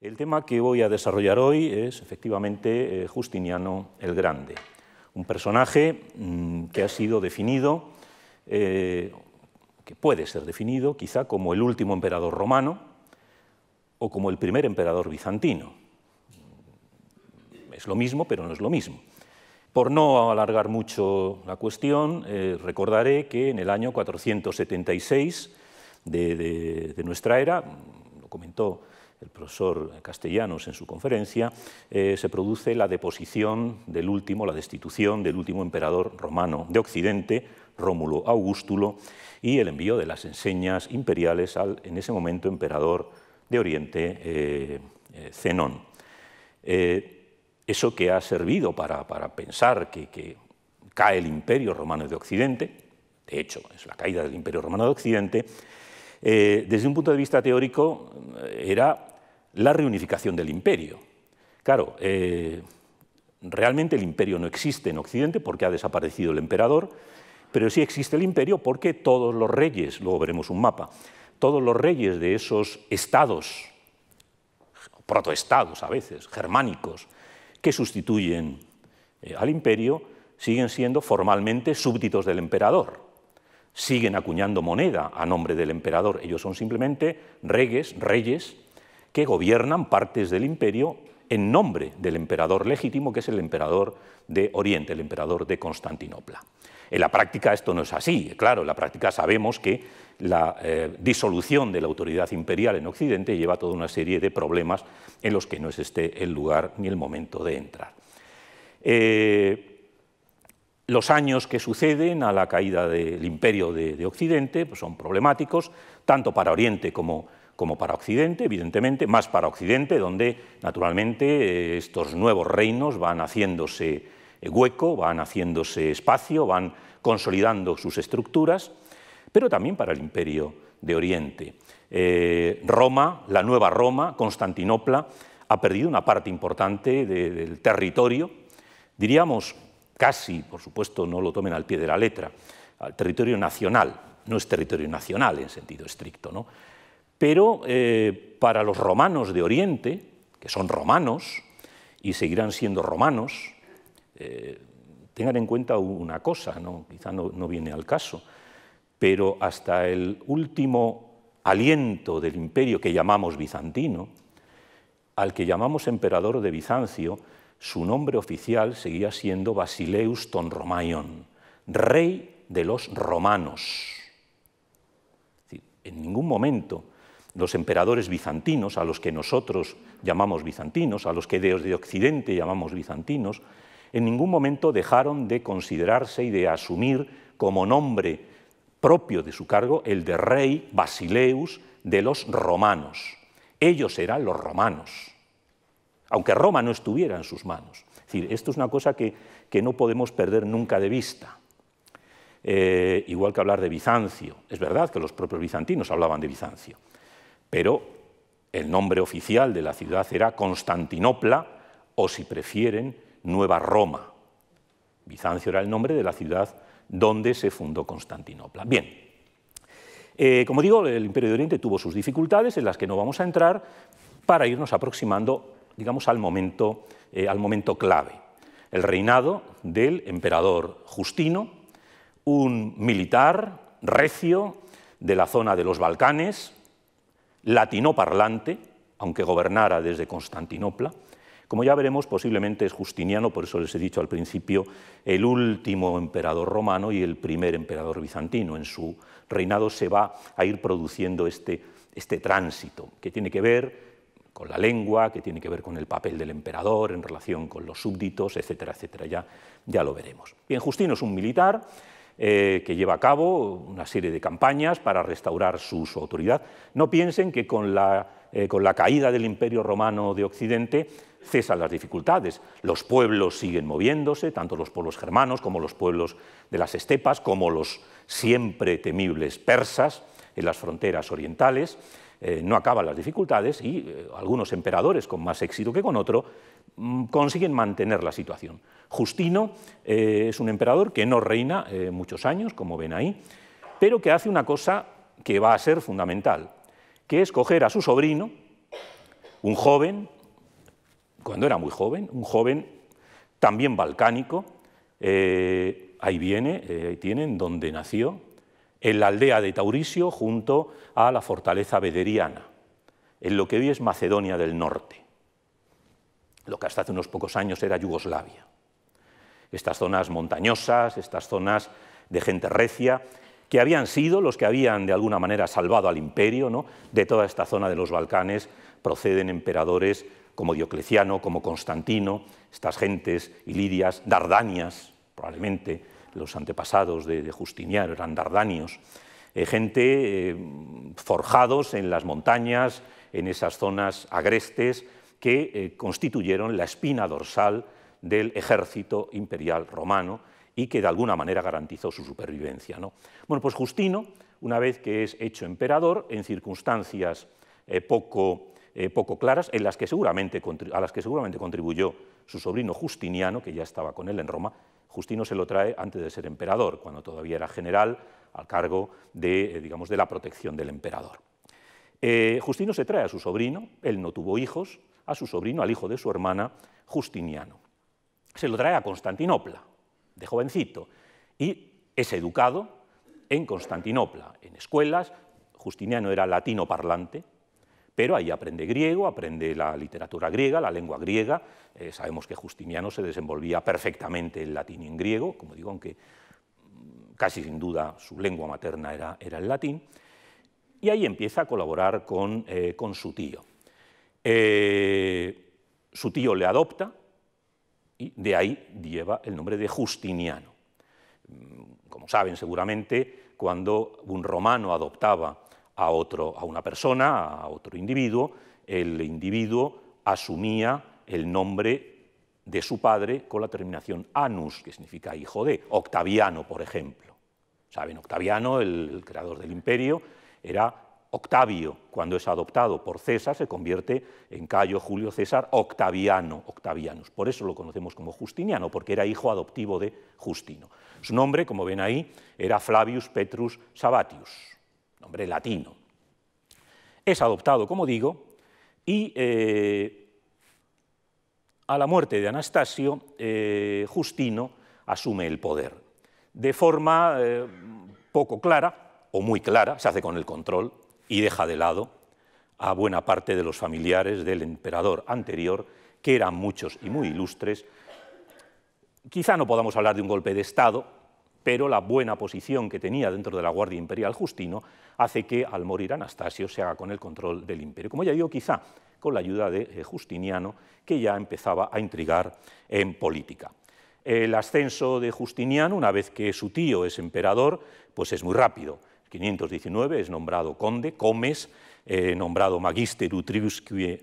El tema que voy a desarrollar hoy es efectivamente eh, Justiniano el Grande, un personaje mm, que ha sido definido, eh, que puede ser definido quizá como el último emperador romano o como el primer emperador bizantino. Es lo mismo, pero no es lo mismo. Por no alargar mucho la cuestión, eh, recordaré que en el año 476 de, de nuestra era, lo comentó el profesor Castellanos en su conferencia, eh, se produce la deposición del último, la destitución del último emperador romano de Occidente, Rómulo Augustulo, y el envío de las enseñas imperiales al, en ese momento, emperador de Oriente, eh, eh, Zenón. eso que ha servido para, pensar que, cae el imperio romano de Occidente, de hecho, es la caída del imperio romano de Occidente, desde un punto de vista teórico, era la reunificación del imperio. Claro, eh, realmente el imperio no existe en Occidente porque ha desaparecido el emperador, pero sí existe el imperio porque todos los reyes, luego veremos un mapa, todos los reyes de esos estados, protoestados a veces, germánicos, que sustituyen eh, al imperio, siguen siendo formalmente súbditos del emperador. Siguen acuñando moneda a nombre del emperador. Ellos son simplemente reyes, reyes que gobiernan partes del imperio en nombre del emperador legítimo, que es el emperador de Oriente, el emperador de Constantinopla. En la práctica esto no es así. Claro, en la práctica sabemos que la eh, disolución de la autoridad imperial en Occidente lleva a toda una serie de problemas en los que no es este el lugar ni el momento de entrar. Eh, los años que suceden a la caída del imperio de, Occidente pues, son problemáticos, tanto para Oriente como como para Occidente, evidentemente, más para Occidente, donde naturalmente eh, estos nuevos reinos van haciéndose eh, hueco, van haciéndose espacio, van consolidando sus estructuras, pero también para el imperio de Oriente. Eh, Roma, la nueva Roma, Constantinopla, ha perdido una parte importante del territorio, diríamos casi, por supuesto no lo tomen al pie de la letra, al territorio nacional, no es territorio nacional en sentido estricto, ¿no? Pero eh, para los romanos de Oriente, que son romanos y seguirán siendo romanos, eh, tengan en cuenta una cosa, quizá no, viene al caso, pero hasta el último aliento del imperio que llamamos bizantino, al que llamamos emperador de Bizancio, su nombre oficial seguía siendo Basileus Tonromaion, rey de los romanos. en ningún momento los emperadores bizantinos, a los que nosotros llamamos bizantinos, a los que de Occidente llamamos bizantinos, en ningún momento dejaron de considerarse y de asumir como nombre propio de su cargo el de rey Basileus de los romanos. Ellos eran los romanos, aunque Roma no estuviera en sus manos. decir, esto es una cosa que, no podemos perder nunca de vista. Eh, igual que hablar de Bizancio. Es verdad que los propios bizantinos hablaban de Bizancio pero el nombre oficial de la ciudad era Constantinopla o, si prefieren, Nueva Roma. Bizancio era el nombre de la ciudad donde se fundó Constantinopla. Bien, eh, como digo, el Imperio de Oriente tuvo sus dificultades en las que no vamos a entrar para irnos aproximando, digamos, al momento, eh, al momento clave. El reinado del emperador Justino, un militar recio de la zona de los Balcanes, latinoparlante, aunque gobernara desde Constantinopla. Como ya veremos, posiblemente es Justiniano, por eso les he dicho al principio, el último emperador romano y el primer emperador bizantino. En su reinado se va a ir produciendo este, este tránsito, que tiene que ver con la lengua, que tiene que ver con el papel del emperador en relación con los súbditos, etcétera, etcétera. Ya, ya lo veremos. Bien, Justino es un militar, eh, que lleva a cabo una serie de campañas para restaurar su, autoridad. No piensen que con la, eh, la caída del Imperio Romano de Occidente cesan las dificultades. Los pueblos siguen moviéndose, tanto los pueblos germanos como los pueblos de las estepas, como los siempre temibles persas en las fronteras orientales. Eh, no acaban las dificultades y algunos emperadores con más éxito que con otro Mm, consiguen mantener la situación. Justino eh, es un emperador que no reina eh, muchos años, como ven ahí, pero que hace una cosa que va a ser fundamental, que es coger a su sobrino, un joven, cuando era muy joven, un joven también balcánico, eh, ahí viene, ahí tienen, donde nació, en la aldea de Taurisio, junto a la fortaleza bederiana, en lo que hoy es Macedonia del Norte lo que hasta hace unos pocos años era Yugoslavia. Estas zonas montañosas, estas zonas de gente recia, que habían sido los que habían de alguna manera salvado al imperio, de toda esta zona de los Balcanes proceden emperadores como Diocleciano, como Constantino, estas gentes ilirias, dardanias, probablemente los antepasados de, Justiniano eran dardanios, eh, gente eh, forjados en las montañas, en esas zonas agrestes, que eh, constituyeron la espina dorsal del ejército imperial romano y que de alguna manera garantizó su supervivencia. Bueno, pues Justino, una vez que es hecho emperador, en circunstancias eh, poco, eh, poco, claras, en las que seguramente, a las que seguramente contribuyó su sobrino Justiniano, que ya estaba con él en Roma, Justino se lo trae antes de ser emperador, cuando todavía era general, al cargo de, digamos, de la protección del emperador. Justino se trae a su sobrino, él no tuvo hijos, a su sobrino, al hijo de su hermana, Justiniano. Se lo trae a Constantinopla, de jovencito, y es educado en Constantinopla, en escuelas. Justiniano era latino parlante, pero ahí aprende griego, aprende la literatura griega, la lengua griega. Eh, sabemos que Justiniano se desenvolvía perfectamente en latín y en griego, como digo, aunque casi sin duda su lengua materna era, el latín. Y ahí empieza a colaborar con eh, su tío. Eh, su tío le adopta y de ahí lleva el nombre de Justiniano. Mm, como saben seguramente, cuando un romano adoptaba a, otro, a una persona, a otro individuo, el individuo asumía el nombre de su padre con la terminación anus, que significa hijo de. Octaviano, por ejemplo. Saben, Octaviano, el creador del imperio, era Octavio, cuando es adoptado por César, se convierte en Cayo Julio César Octaviano, Octavianus. Por eso lo conocemos como Justiniano, porque era hijo adoptivo de Justino. Su nombre, como ven ahí, era Flavius Petrus Sabatius, nombre latino. Es adoptado, como digo, y eh, a la muerte de Anastasio, eh, Justino asume el poder. De forma eh, poco clara, o muy clara, se hace con el control y deja de lado a buena parte de los familiares del emperador anterior, que eran muchos y muy ilustres. Quizá no podamos hablar de un golpe de Estado, pero la buena posición que tenía dentro de la Guardia Imperial Justino hace que al morir Anastasio se haga con el control del imperio. Como ya digo, quizá con la ayuda de eh, Justiniano, que ya empezaba a intrigar en política. El ascenso de Justiniano, una vez que su tío es emperador, pues es muy rápido. 519 es nombrado conde, comes, eh, nombrado magister utriusque,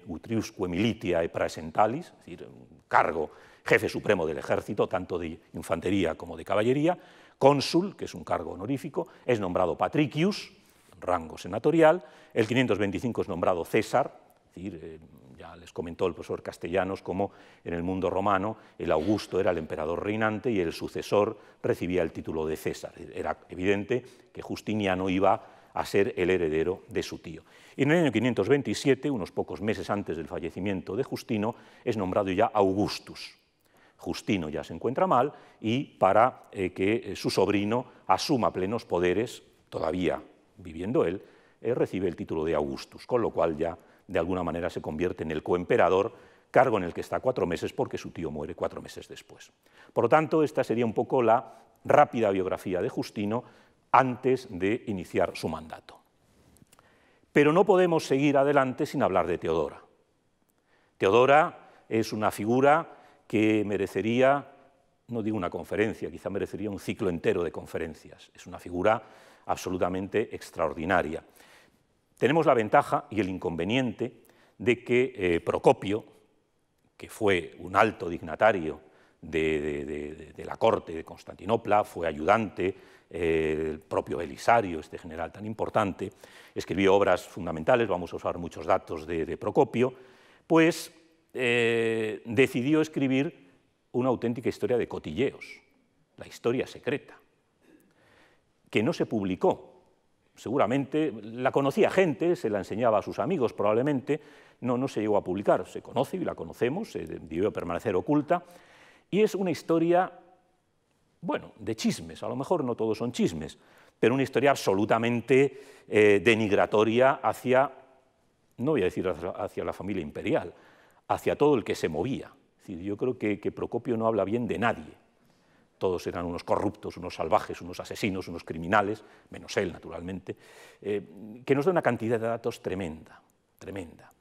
militiae praesentalis, es decir, un cargo jefe supremo del ejército, tanto de infantería como de caballería, cónsul, que es un cargo honorífico, es nombrado patricius, rango senatorial, el 525 es nombrado César, es decir, eh, ya les comentó el profesor Castellanos cómo en el mundo romano el Augusto era el emperador reinante y el sucesor recibía el título de César. Era evidente que Justiniano iba a ser el heredero de su tío. Y en el año 527, unos pocos meses antes del fallecimiento de Justino, es nombrado ya Augustus. Justino ya se encuentra mal y para eh, que eh, su sobrino asuma plenos poderes, todavía viviendo él, eh, recibe el título de Augustus, con lo cual ya de alguna manera se convierte en el coemperador, cargo en el que está cuatro meses porque su tío muere cuatro meses después. Por lo tanto, esta sería un poco la rápida biografía de Justino antes de iniciar su mandato. Pero no podemos seguir adelante sin hablar de Teodora. Teodora es una figura que merecería, no digo una conferencia, quizá merecería un ciclo entero de conferencias. Es una figura absolutamente extraordinaria tenemos la ventaja y el inconveniente de que eh, Procopio, que fue un alto dignatario de, la corte de Constantinopla, fue ayudante eh, del propio Elisario, este general tan importante, escribió obras fundamentales, vamos a usar muchos datos de, Procopio, pues eh, decidió escribir una auténtica historia de cotilleos, la historia secreta, que no se publicó, seguramente la conocía gente, se la enseñaba a sus amigos probablemente, no, no se llegó a publicar, se conoce y la conocemos, se debió permanecer oculta, y es una historia, bueno, de chismes, a lo mejor no todos son chismes, pero una historia absolutamente eh, denigratoria hacia, no voy a decir hacia la familia imperial, hacia todo el que se movía. Es decir, yo creo que Procopio no habla bien de nadie, todos eran unos corruptos, unos salvajes, unos asesinos, unos criminales, menos él, naturalmente, eh, que nos da una cantidad de datos tremenda, tremenda.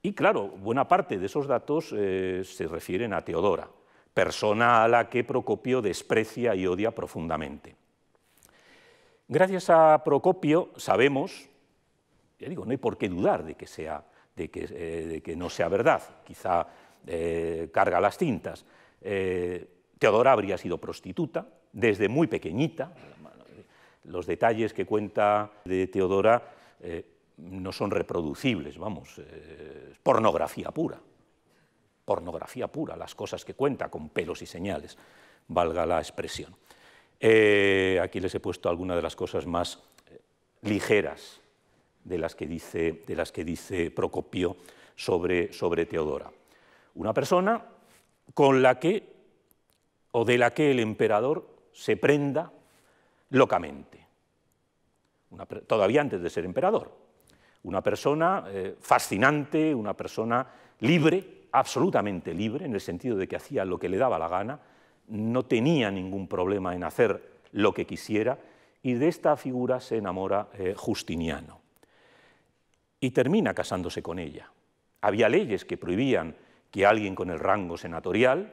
Y claro, buena parte de esos datos eh, se refieren a Teodora, persona a la que Procopio desprecia y odia profundamente. Gracias a Procopio sabemos, ya digo, no hay por qué dudar de que, sea, eh, que no sea verdad, quizá carga las cintas, Teodora habría sido prostituta desde muy pequeñita. Los detalles que cuenta de Teodora eh, no son reproducibles, vamos, eh, pornografía pura. Pornografía pura, las cosas que cuenta con pelos y señales, valga la expresión. Eh, aquí les he puesto algunas de las cosas más ligeras de las que dice, de las que dice Procopio sobre, sobre Teodora. Una persona con la que o de la que el emperador se prenda locamente. todavía antes de ser emperador. Una persona eh, fascinante, una persona libre, absolutamente libre, en el sentido de que hacía lo que le daba la gana, no tenía ningún problema en hacer lo que quisiera, y de esta figura se enamora eh, Justiniano. Y termina casándose con ella. Había leyes que prohibían que alguien con el rango senatorial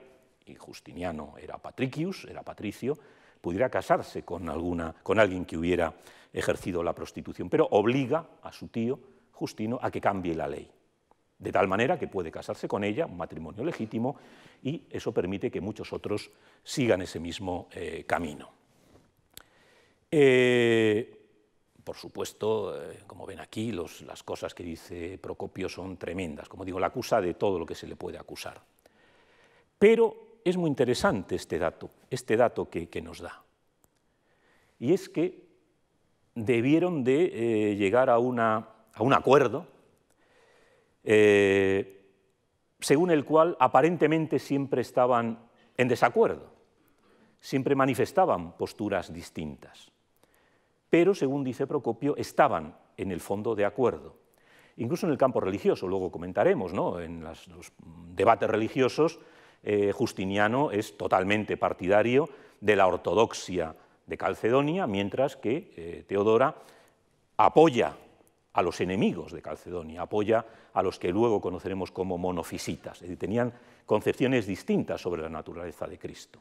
y Justiniano era patricius, era patricio, pudiera casarse con, alguna, con alguien que hubiera ejercido la prostitución, pero obliga a su tío Justino a que cambie la ley, de tal manera que puede casarse con ella, un matrimonio legítimo, y eso permite que muchos otros sigan ese mismo eh, camino. Eh, por supuesto, eh, como ven aquí, las cosas que dice Procopio son tremendas. Como digo, la acusa de todo lo que se le puede acusar. Pero es muy interesante este dato, este dato que, nos da. Y es que debieron de eh, llegar a, un acuerdo eh, según el cual aparentemente siempre estaban en desacuerdo, siempre manifestaban posturas distintas, pero según dice Procopio, estaban en el fondo de acuerdo. Incluso en el campo religioso, luego comentaremos, ¿no? en los debates religiosos eh, justiniano es totalmente partidario de la ortodoxia de Calcedonia, mientras que eh, Teodora apoya a los enemigos de Calcedonia, apoya a los que luego conoceremos como monofisitas, es decir, tenían concepciones distintas sobre la naturaleza de Cristo.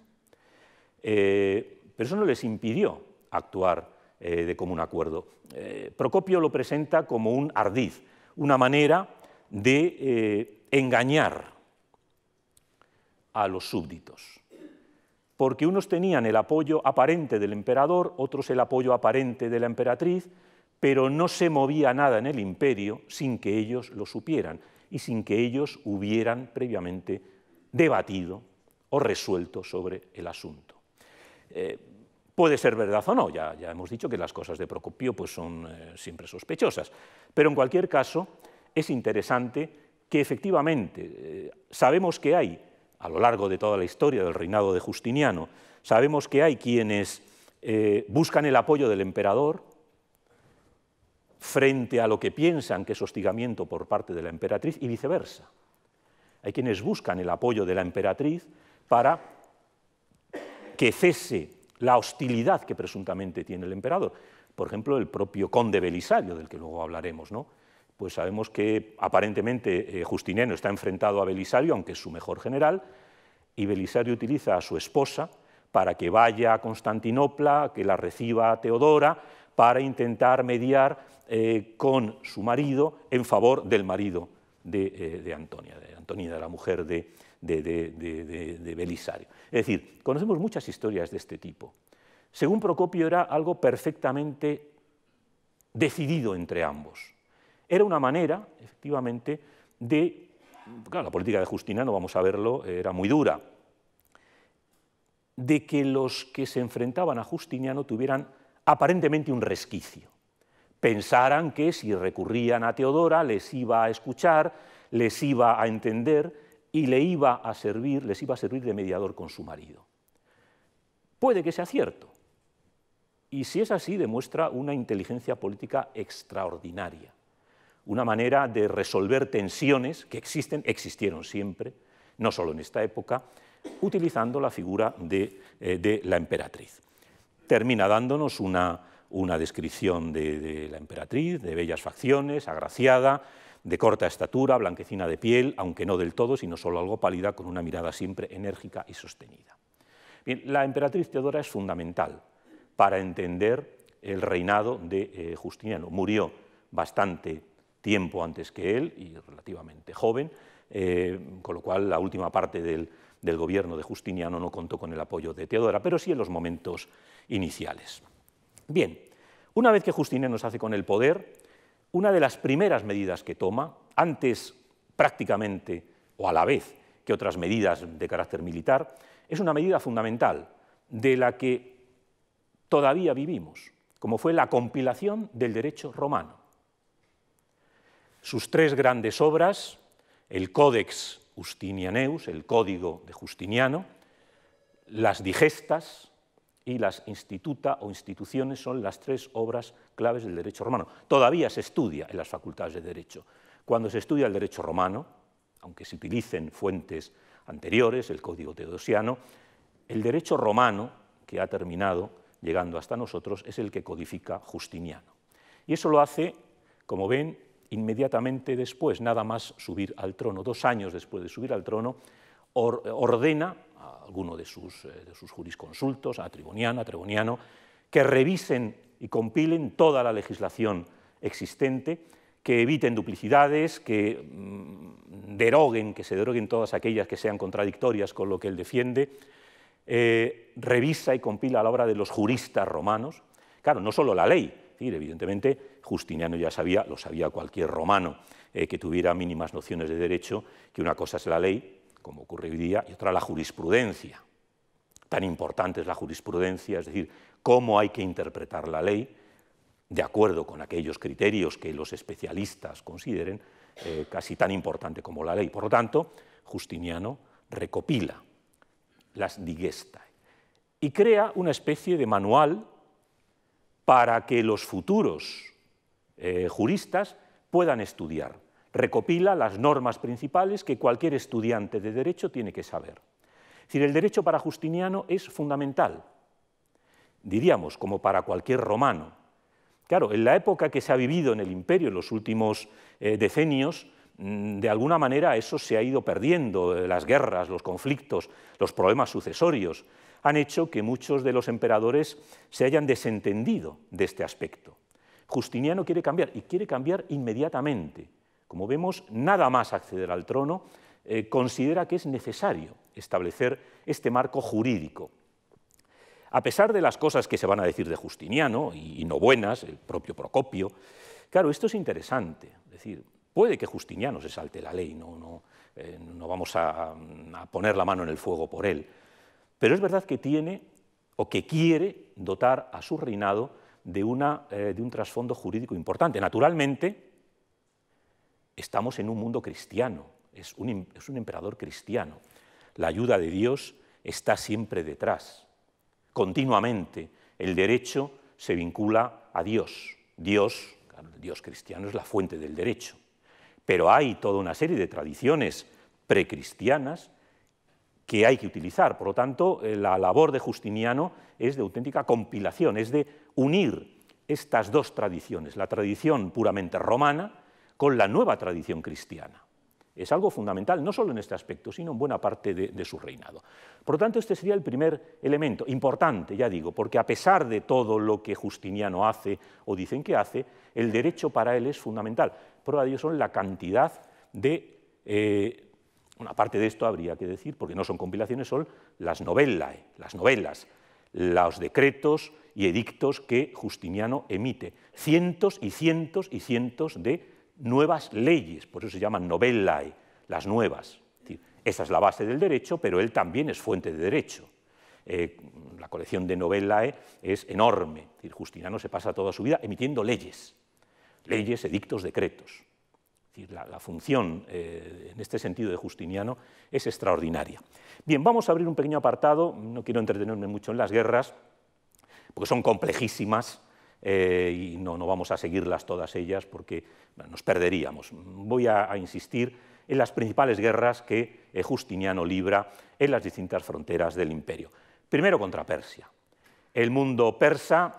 Eh, pero eso no les impidió actuar de común acuerdo. Procopio lo presenta como un ardiz, una manera de engañar a los súbditos, porque unos tenían el apoyo aparente del emperador, otros el apoyo aparente de la emperatriz, pero no se movía nada en el imperio sin que ellos lo supieran y sin que ellos hubieran previamente debatido o resuelto sobre el asunto. Eh, puede ser verdad o no, ya, ya, hemos dicho que las cosas de Procopio pues, son eh, siempre sospechosas, pero en cualquier caso es interesante que efectivamente eh, sabemos que hay a lo largo de toda la historia del reinado de Justiniano. Sabemos que hay quienes eh, buscan el apoyo del emperador frente a lo que piensan que es hostigamiento por parte de la emperatriz y viceversa. Hay quienes buscan el apoyo de la emperatriz para que cese la hostilidad que presuntamente tiene el emperador. Por ejemplo, el propio conde Belisario, del que luego hablaremos, ¿no? pues sabemos que aparentemente eh, Justiniano está enfrentado a Belisario, aunque es su mejor general, y Belisario utiliza a su esposa para que vaya a Constantinopla, que la reciba a Teodora, para intentar mediar eh, con su marido en favor del marido de, eh, de Antonia, de la mujer de Belisario. Es decir, conocemos muchas historias de este tipo. Según Procopio era algo perfectamente decidido entre ambos era una manera, efectivamente, de... Claro, la política de Justiniano, vamos a verlo, era muy dura, de que los que se enfrentaban a Justiniano tuvieran aparentemente un resquicio. Pensaran que si recurrían a Teodora les iba a escuchar, les iba a entender y le iba a servir, les iba a servir de mediador con su marido. Puede que sea cierto. Y si es así, demuestra una inteligencia política extraordinaria una manera de resolver tensiones que existen, existieron siempre, no solo en esta época, utilizando la figura de, eh, la emperatriz. Termina dándonos una, una descripción de, la emperatriz, de bellas facciones, agraciada, de corta estatura, blanquecina de piel, aunque no del todo, sino solo algo pálida, con una mirada siempre enérgica y sostenida. Bien, la emperatriz Teodora es fundamental para entender el reinado de eh, Justiniano. Murió bastante tiempo antes que él y relativamente joven, eh, con lo cual la última parte del, del, gobierno de Justiniano no contó con el apoyo de Teodora, pero sí en los momentos iniciales. Bien, una vez que Justiniano se hace con el poder, una de las primeras medidas que toma, antes prácticamente o a la vez que otras medidas de carácter militar, es una medida fundamental de la que todavía vivimos, como fue la compilación del derecho romano sus tres grandes obras, el Codex Justinianeus, el Código de Justiniano, las digestas y las instituta o instituciones son las tres obras claves del derecho romano. Todavía se estudia en las facultades de derecho. Cuando se estudia el derecho romano, aunque se utilicen fuentes anteriores, el Código Teodosiano, el derecho romano que ha terminado llegando hasta nosotros es el que codifica Justiniano. Y eso lo hace, como ven, inmediatamente después, nada más subir al trono, dos años después de subir al trono, ordena a alguno eh, de sus, jurisconsultos, a Triboniano, a que revisen y compilen toda la legislación existente, que eviten duplicidades, que mm, deroguen, que se deroguen todas aquellas que sean contradictorias con lo que él defiende, eh, revisa y compila la obra de los juristas romanos. Claro, no solo la ley, evidentemente Justiniano ya sabía, lo sabía cualquier romano eh, que tuviera mínimas nociones de derecho, que una cosa es la ley, como ocurre hoy día, y otra la jurisprudencia. Tan importante es la jurisprudencia, es decir, cómo hay que interpretar la ley de acuerdo con aquellos criterios que los especialistas consideren eh, casi tan importante como la ley. Por lo tanto, Justiniano recopila las digestae y crea una especie de manual para que los futuros eh, juristas puedan estudiar. Recopila las normas principales que cualquier estudiante de derecho tiene que saber. Es decir, el derecho para Justiniano es fundamental, diríamos, como para cualquier romano. Claro, en la época que se ha vivido en el imperio, en los últimos eh, decenios, mm, de alguna manera eso se ha ido perdiendo, eh, las guerras, los conflictos, los problemas sucesorios, han hecho que muchos de los emperadores se hayan desentendido de este aspecto. Justiniano quiere cambiar y quiere cambiar inmediatamente. Como vemos, nada más acceder al trono eh, considera que es necesario establecer este marco jurídico. A pesar de las cosas que se van a decir de Justiniano, y, no buenas, el propio Procopio, claro, esto es interesante. Es decir, puede que Justiniano se salte la ley, no, no, eh, no vamos a poner la mano en el fuego por él. Pero es verdad que tiene o que quiere dotar a su reinado de, una, eh, de un trasfondo jurídico importante. Naturalmente, estamos en un mundo cristiano, es un, emperador cristiano. La ayuda de Dios está siempre detrás, continuamente. El derecho se vincula a Dios. Dios, Dios cristiano es la fuente del derecho. Pero hay toda una serie de tradiciones precristianas que hay que utilizar. Por lo tanto, eh, la labor de Justiniano es de auténtica compilación, es de unir estas dos tradiciones, la tradición puramente romana con la nueva tradición cristiana. Es algo fundamental, no solo en este aspecto, sino en buena parte de, su reinado. Por lo tanto, este sería el primer elemento importante, ya digo, porque a pesar de todo lo que Justiniano hace o dicen que hace, el derecho para él es fundamental. Prueba de ello son la cantidad de eh, una parte de esto habría que decir, porque no son compilaciones, son las novellae, eh, las novelas, los decretos y edictos que Justiniano emite. Cientos y cientos y cientos de nuevas leyes, por eso se llaman novellae, eh, las nuevas. esa es la base del derecho, pero él también es fuente de derecho. Eh, la colección de novellae es enorme. Justiniano se pasa toda su vida emitiendo leyes, leyes, edictos, decretos la, función eh, en este sentido de Justiniano es extraordinaria. Bien, vamos a abrir un pequeño apartado, no quiero entretenerme mucho en las guerras, porque son complejísimas eh, y no, vamos a seguirlas todas ellas porque nos perderíamos. Voy a, insistir en las principales guerras que eh, Justiniano libra en las distintas fronteras del imperio. Primero contra Persia. El mundo persa,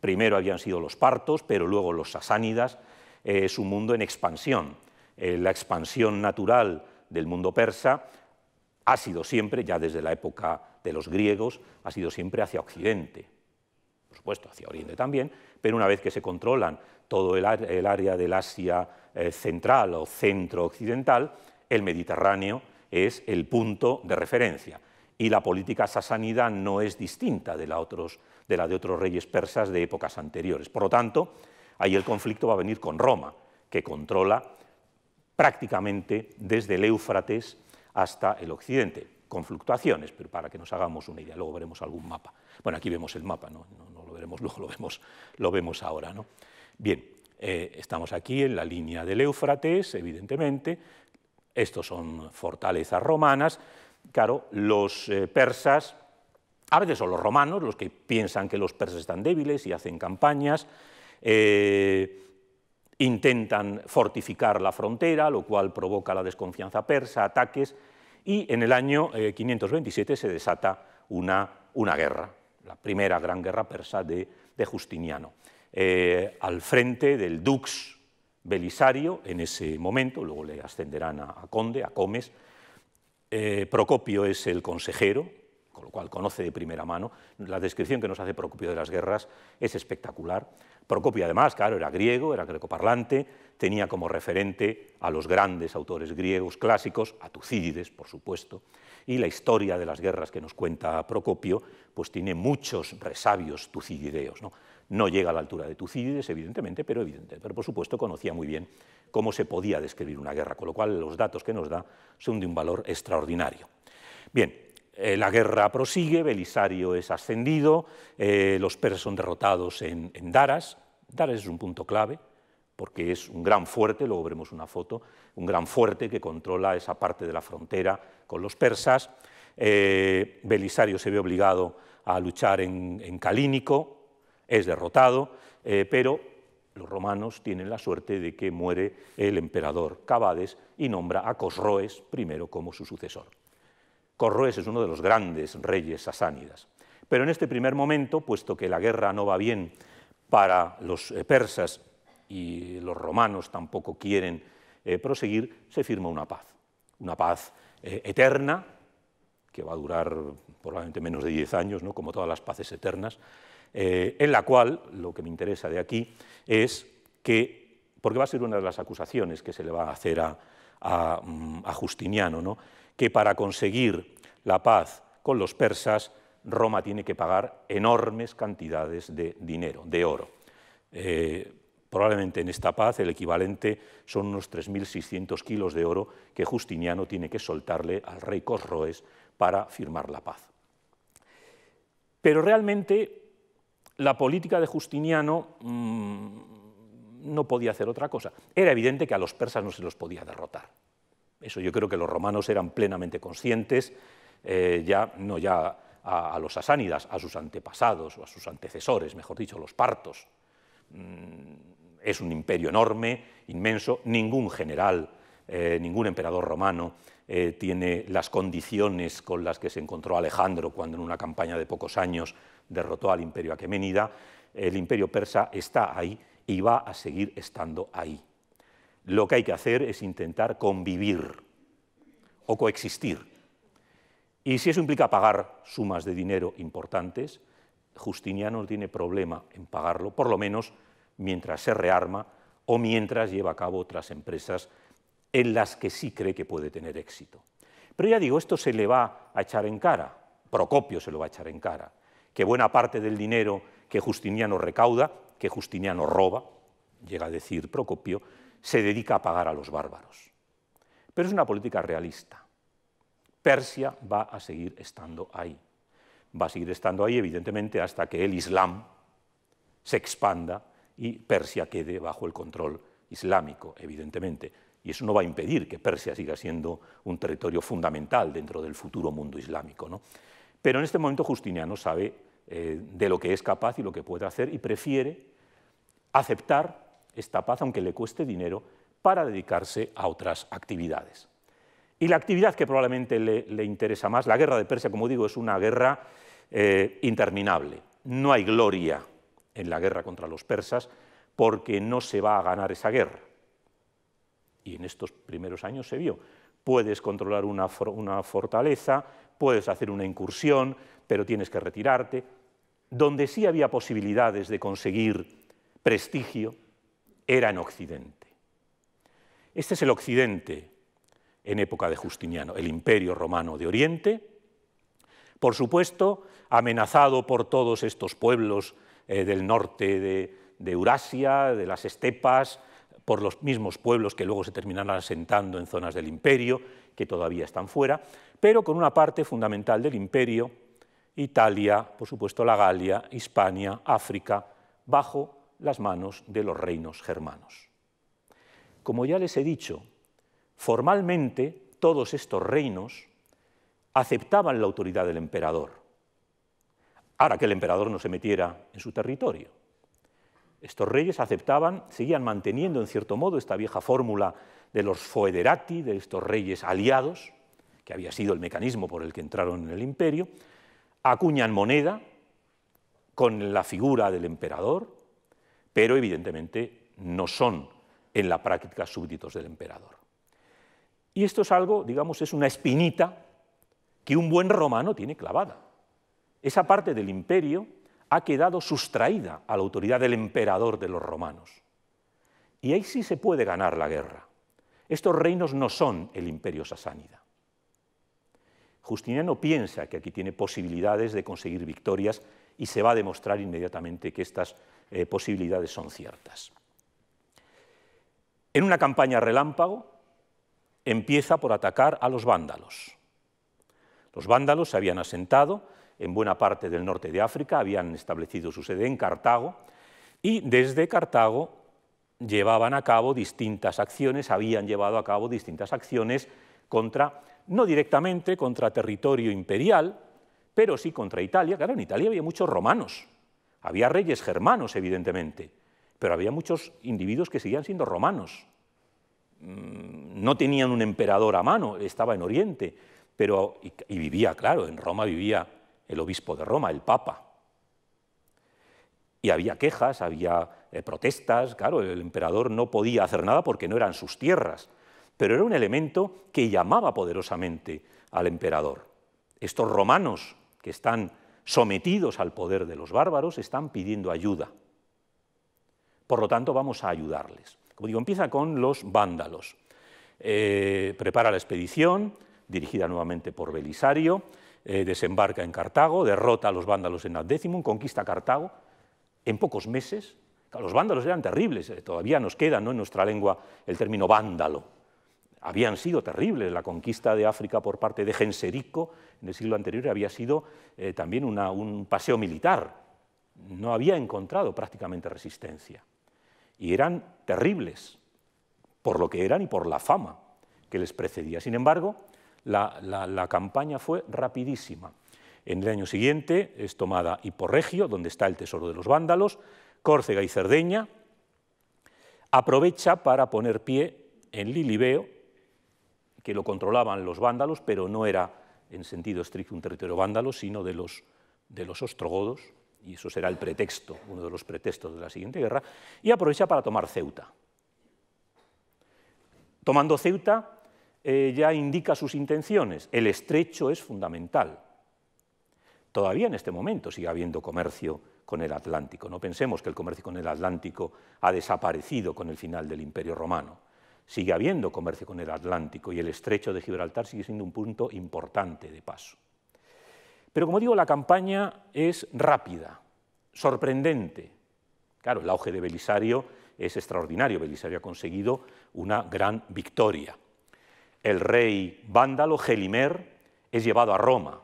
primero habían sido los partos, pero luego los sasánidas, es eh, un mundo en expansión. Eh, la expansión natural del mundo persa ha sido siempre, ya desde la época de los griegos, ha sido siempre hacia Occidente, por supuesto hacia Oriente también, pero una vez que se controlan todo el, área del Asia eh, central o centro-occidental, el Mediterráneo es el punto de referencia. Y la política sasánida no es distinta de la de otros reyes persas de épocas anteriores. Por lo tanto, Ahí el conflicto va a venir con Roma, que controla prácticamente desde el Éufrates hasta el occidente, con fluctuaciones, pero para que nos hagamos una idea, luego veremos algún mapa. Bueno, aquí vemos el mapa, no, lo veremos luego, lo vemos, lo vemos ahora. ¿no? Bien, eh, estamos aquí en la línea del Éufrates, evidentemente, estos son fortalezas romanas, claro, los eh, persas, a veces son los romanos los que piensan que los persas están débiles y hacen campañas, eh, intentan fortificar la frontera, lo cual provoca la desconfianza persa, ataques, y en el año 527 eh, se desata una, guerra, la primera gran guerra persa de, Justiniano. Eh, al frente del dux Belisario, en ese momento, luego le ascenderán a, conde, a comes, Procopio es el consejero, con lo cual conoce de primera mano. La descripción que nos hace Procopio de las guerras es espectacular. Procopio, además, claro, era griego, era grecoparlante, tenía como referente a los grandes autores griegos clásicos, a Tucídides, por supuesto, y la historia de las guerras que nos cuenta Procopio, pues tiene muchos resabios tucidideos. ¿no? no llega a la altura de Tucídides, evidentemente, pero, evidente, pero por supuesto conocía muy bien cómo se podía describir una guerra, con lo cual los datos que nos da son de un valor extraordinario. Bien, eh, la guerra prosigue, Belisario es ascendido, eh, los persas son derrotados en, Daras. Daras es un punto clave, porque es un gran fuerte, luego veremos una foto, un gran fuerte que controla esa parte de la frontera con los persas. Eh, Belisario se ve obligado a luchar en, Calínico, es derrotado, pero los romanos tienen la suerte de que muere el emperador Cavades y nombra a Cosroes primero como su sucesor. Corroes es uno de los grandes reyes sasánidas. Pero en este primer momento, puesto que la guerra no va bien para los eh, persas y los romanos tampoco quieren eh, proseguir, se firma una paz. Una paz eh, eterna, que va a durar probablemente menos de 10 años, ¿no? como todas las paces eternas, en la cual lo que me interesa de aquí es que, porque va a ser una de las acusaciones que se le va a hacer a mm, Justiniano, ¿no? que para conseguir la paz con los persas, Roma tiene que pagar enormes cantidades de dinero, de oro. Eh, probablemente en esta paz el equivalente son unos 3.600 kilos de oro que Justiniano tiene que soltarle al rey Cosroes para firmar la paz. Pero realmente la política de Justiniano mm, no podía hacer otra cosa. Era evidente que a los persas no se los podía derrotar. Eso yo creo que los romanos eran plenamente conscientes, eh, ya, no ya a, los asánidas a sus antepasados o a sus antecesores, mejor dicho, los partos. Mm, es un imperio enorme, inmenso, ningún general, eh, ningún emperador romano eh, tiene las condiciones con las que se encontró Alejandro cuando en una campaña de pocos años derrotó al imperio aqueménida. El imperio persa está ahí y va a seguir estando ahí lo que hay que hacer es intentar convivir o coexistir. Y si eso implica pagar sumas de dinero importantes, Justiniano tiene problema en pagarlo, por lo menos mientras se rearma o mientras lleva a cabo otras empresas en las que sí cree que puede tener éxito. Pero ya digo, esto se le va a echar en cara, Procopio se lo va a echar en cara, que buena parte del dinero que Justiniano recauda, que Justiniano roba, llega a decir Procopio, se dedica a pagar a los bárbaros. Pero es una política realista. Persia va a seguir estando ahí. Va a seguir estando ahí, evidentemente, hasta que el Islam se expanda y Persia quede bajo el control islámico, evidentemente. Y eso no va a impedir que Persia siga siendo un territorio fundamental dentro del futuro mundo islámico. Pero en este momento Justiniano sabe eh, de lo que es capaz y lo que puede hacer y prefiere aceptar esta paz, aunque le cueste dinero, para dedicarse a otras actividades. Y la actividad que probablemente le, interesa más, la guerra de Persia, como digo, es una guerra eh, interminable. No hay gloria en la guerra contra los persas porque no se va a ganar esa guerra. Y en estos primeros años se vio. Puedes controlar una fortaleza, puedes hacer una incursión, pero tienes que retirarte. Donde sí había posibilidades de conseguir prestigio, era en Occidente. Este es el Occidente en época de Justiniano, el imperio romano de Oriente, por supuesto amenazado por todos estos pueblos eh, del norte de, Eurasia, de las estepas, por los mismos pueblos que luego se terminaron asentando en zonas del imperio, que todavía están fuera, pero con una parte fundamental del imperio, Italia, por supuesto la Galia, Hispania, África, bajo las manos de los reinos germanos. Como ya les he dicho, formalmente todos estos reinos aceptaban la autoridad del emperador. Ahora que el emperador no se metiera en su territorio. Estos reyes aceptaban, seguían manteniendo en cierto modo esta vieja fórmula de los foederati, de estos reyes aliados, que había sido el mecanismo por el que entraron en el imperio, acuñan moneda con la figura del emperador, pero evidentemente no son en la práctica súbditos del emperador. Y esto es algo, digamos, es una espinita que un buen romano tiene clavada. Esa parte del imperio ha quedado sustraída a la autoridad del emperador de los romanos. Y ahí sí se puede ganar la guerra. Estos reinos no son el imperio sasánida. Justiniano piensa que aquí tiene posibilidades de conseguir victorias y se va a demostrar inmediatamente que estas eh, posibilidades son ciertas. En una campaña relámpago empieza por atacar a los vándalos. Los vándalos se habían asentado en buena parte del norte de África, habían establecido su sede en Cartago y desde Cartago llevaban a cabo distintas acciones, habían llevado a cabo distintas acciones contra, no directamente contra territorio imperial, pero sí contra Italia. Claro, en Italia había muchos romanos, había reyes germanos, evidentemente, pero había muchos individuos que seguían siendo romanos. Mm, no tenían un emperador a mano, estaba en Oriente, pero, y, vivía, claro, en Roma vivía el obispo de Roma, el papa. Y había quejas, había eh, protestas, claro, el emperador no podía hacer nada porque no eran sus tierras, pero era un elemento que llamaba poderosamente al emperador. Estos romanos que están sometidos al poder de los bárbaros, están pidiendo ayuda. Por lo tanto, vamos a ayudarles. Como digo, empieza con los vándalos. Eh, prepara la expedición, dirigida nuevamente por Belisario, eh, desembarca en Cartago, derrota a los vándalos en Adécimum, conquista Cartago. En pocos meses, los vándalos eran terribles, eh, todavía nos queda ¿no? en nuestra lengua el término vándalo. Habían sido terribles la conquista de África por parte de Genserico en el siglo anterior había sido eh, también un paseo militar, no había encontrado prácticamente resistencia. Y eran terribles, por lo que eran y por la fama que les precedía. Sin embargo, la, la campaña fue rapidísima. En el año siguiente es tomada Hiporregio, donde está el tesoro de los vándalos, Córcega y Cerdeña. Aprovecha para poner pie en Lilibeo, que lo controlaban los vándalos, pero no era en sentido estricto un territorio vándalo, sino de los, ostrogodos, y eso será el pretexto, uno de los pretextos de la siguiente guerra, y aprovecha para tomar Ceuta. Tomando Ceuta eh, ya indica sus intenciones, el estrecho es fundamental. Todavía en este momento sigue habiendo comercio con el Atlántico. No pensemos que el comercio con el Atlántico ha desaparecido con el final del Imperio Romano sigue habiendo comercio con el Atlántico y el estrecho de Gibraltar sigue siendo un punto importante de paso. Pero como digo, la campaña es rápida, sorprendente. Claro, el auge de Belisario es extraordinario. Belisario ha conseguido una gran victoria. El rey vándalo, Gelimer, es llevado a Roma.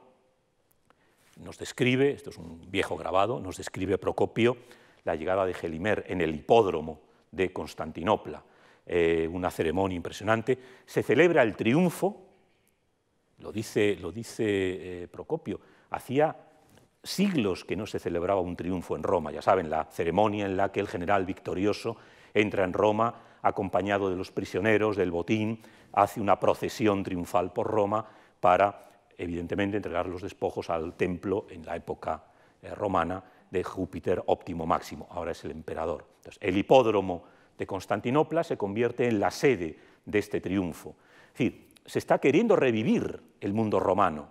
Nos describe, esto es un viejo grabado, nos describe Procopio la llegada de Gelimer en el hipódromo de Constantinopla. Eh, una ceremonia impresionante. Se celebra el triunfo, lo dice, lo dice eh, Procopio, hacía siglos que no se celebraba un triunfo en Roma, ya saben, la ceremonia en la que el general victorioso entra en Roma acompañado de los prisioneros, del botín, hace una procesión triunfal por Roma para, evidentemente, entregar los despojos al templo en la época eh, romana de Júpiter óptimo máximo, ahora es el emperador. Entonces, el hipódromo de Constantinopla se convierte en la sede de este triunfo. Es decir, se está queriendo revivir el mundo romano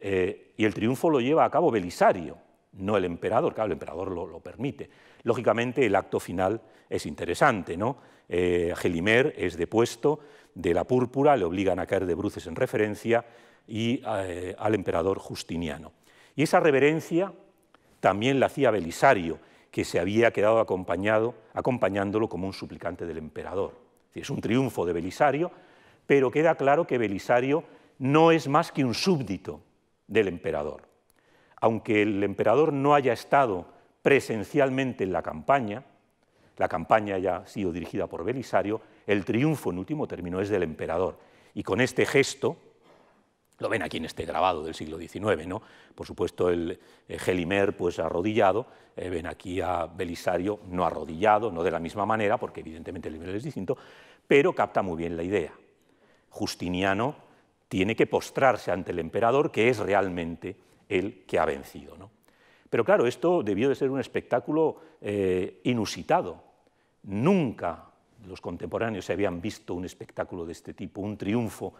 eh, y el triunfo lo lleva a cabo Belisario, no el emperador, claro, el emperador lo, permite. Lógicamente el acto final es interesante, ¿no? Eh, Gelimer es depuesto de la púrpura, le obligan a caer de bruces en referencia y eh, al emperador Justiniano. Y esa reverencia también la hacía Belisario, que se había quedado acompañado, acompañándolo como un suplicante del emperador. Es un triunfo de Belisario, pero queda claro que Belisario no es más que un súbdito del emperador. Aunque el emperador no haya estado presencialmente en la campaña, la campaña ya ha sido dirigida por Belisario, el triunfo en último término es del emperador. Y con este gesto, lo ven aquí en este grabado del siglo XIX, Por supuesto, el, Gelimer, pues arrodillado, eh, ven aquí a Belisario no arrodillado, no de la misma manera, porque evidentemente el nivel es distinto, pero capta muy bien la idea. Justiniano tiene que postrarse ante el emperador, que es realmente el que ha vencido, ¿no? Pero claro, esto debió de ser un espectáculo eh, inusitado. Nunca los contemporáneos se habían visto un espectáculo de este tipo, un triunfo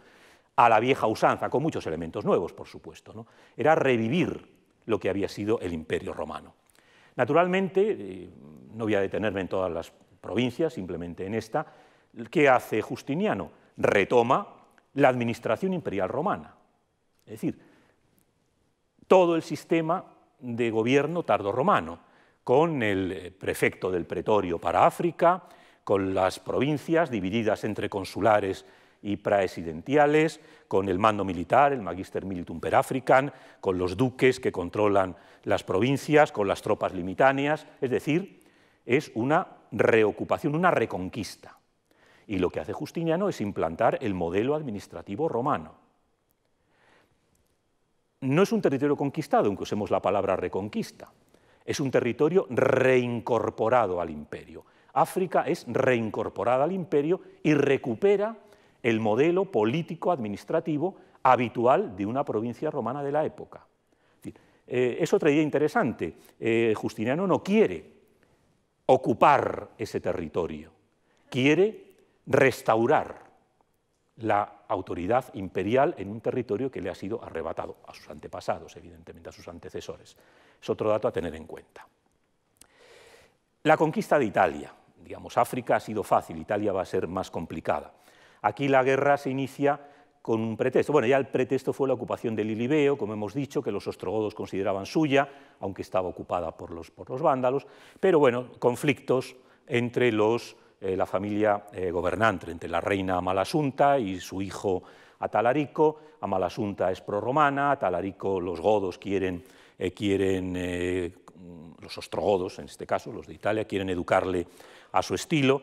a la vieja usanza, con muchos elementos nuevos, por supuesto. ¿no? Era revivir lo que había sido el imperio romano. Naturalmente, eh, no voy a detenerme en todas las provincias, simplemente en esta, ¿qué hace Justiniano? Retoma la administración imperial romana. Es decir, todo el sistema de gobierno tardorromano, con el eh, prefecto del pretorio para África, con las provincias divididas entre consulares y praesidentiales, con el mando militar, el Magister Militum per African, con los duques que controlan las provincias, con las tropas limitáneas, es decir, es una reocupación, una reconquista. Y lo que hace Justiniano es implantar el modelo administrativo romano. No es un territorio conquistado, aunque usemos la palabra reconquista, es un territorio reincorporado al imperio. África es reincorporada al imperio y recupera el modelo político-administrativo habitual de una provincia romana de la época. es eh, otra idea interesante. Eh, Justiniano no quiere ocupar ese territorio, quiere restaurar la autoridad imperial en un territorio que le ha sido arrebatado a sus antepasados, evidentemente, a sus antecesores. Es otro dato a tener en cuenta. La conquista de Italia, digamos, África ha sido fácil, Italia va a ser más complicada. Aquí la guerra se inicia con un pretexto. Bueno, ya el pretexto fue la ocupación de Ilibeo, como hemos dicho, que los ostrogodos consideraban suya, aunque estaba ocupada por los, por los vándalos, pero bueno, conflictos entre los, eh, la familia eh, gobernante, entre la reina Amalasunta y su hijo Atalarico. Amalasunta es prorromana, Atalarico los godos quieren, eh, quieren los ostrogodos en este caso, los de Italia, quieren educarle a su estilo.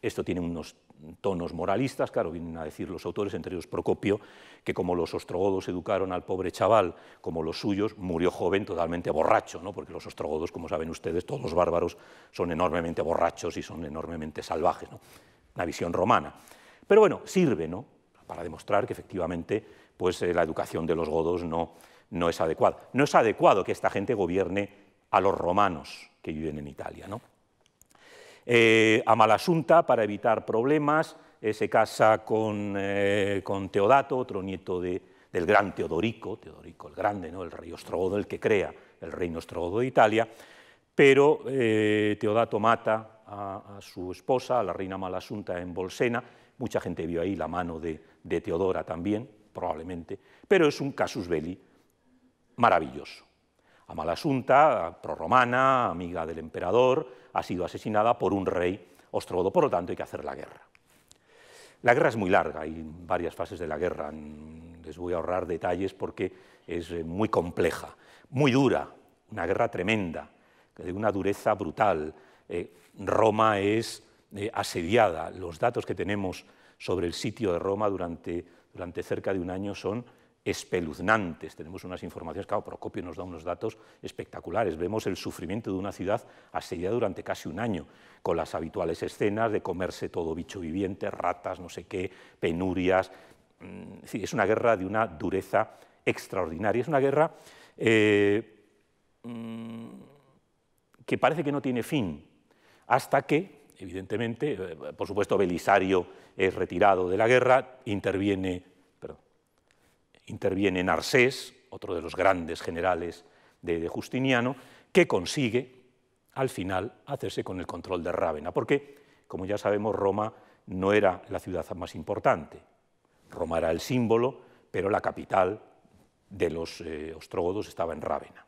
Esto tiene unos tonos moralistas, claro, vienen a decir los autores, entre ellos Procopio, que como los ostrogodos educaron al pobre chaval como los suyos, murió joven totalmente borracho, ¿no? porque los ostrogodos, como saben ustedes, todos los bárbaros son enormemente borrachos y son enormemente salvajes, ¿no? una visión romana. Pero bueno, sirve ¿no? para demostrar que efectivamente pues, eh, la educación de los godos no, no es adecuada. No es adecuado que esta gente gobierne a los romanos que viven en Italia. ¿no? Eh, a Malasunta para evitar problemas, eh, se casa eh, con, Teodato, otro nieto del gran Teodorico, Teodorico el Grande, ¿no? el rey ostrogodo, el que crea el reino ostrogodo de Italia, pero Teodato mata a, su esposa, a la reina Malasunta en Bolsena, mucha gente vio ahí la mano de, de Teodora también, probablemente, pero es un casus belli maravilloso. A Amalasunta, prorromana, amiga del emperador, ha sido asesinada por un rey ostrogodo, por lo tanto hay que hacer la guerra. La guerra es muy larga, hay varias fases de la guerra, les voy a ahorrar detalles porque es eh, muy compleja, muy dura, una guerra tremenda, de una dureza brutal. Eh, Roma es eh, asediada, los datos que tenemos sobre el sitio de Roma durante, durante cerca de un año son espeluznantes. Tenemos unas informaciones, claro, Procopio nos da unos datos espectaculares. Vemos el sufrimiento de una ciudad asediada durante casi un año, con las habituales escenas de comerse todo bicho viviente, ratas, no sé qué, penurias. Mm, es una guerra de una dureza extraordinaria. Es una guerra eh, mm, que parece que no tiene fin, hasta que, evidentemente, eh, por supuesto, Belisario es retirado de la guerra, interviene Interviene Narsés, otro de los grandes generales de, Justiniano, que consigue al final hacerse con el control de Rávena, porque, como ya sabemos, Roma no era la ciudad más importante. Roma era el símbolo, pero la capital de los eh, ostrogodos estaba en Rávena.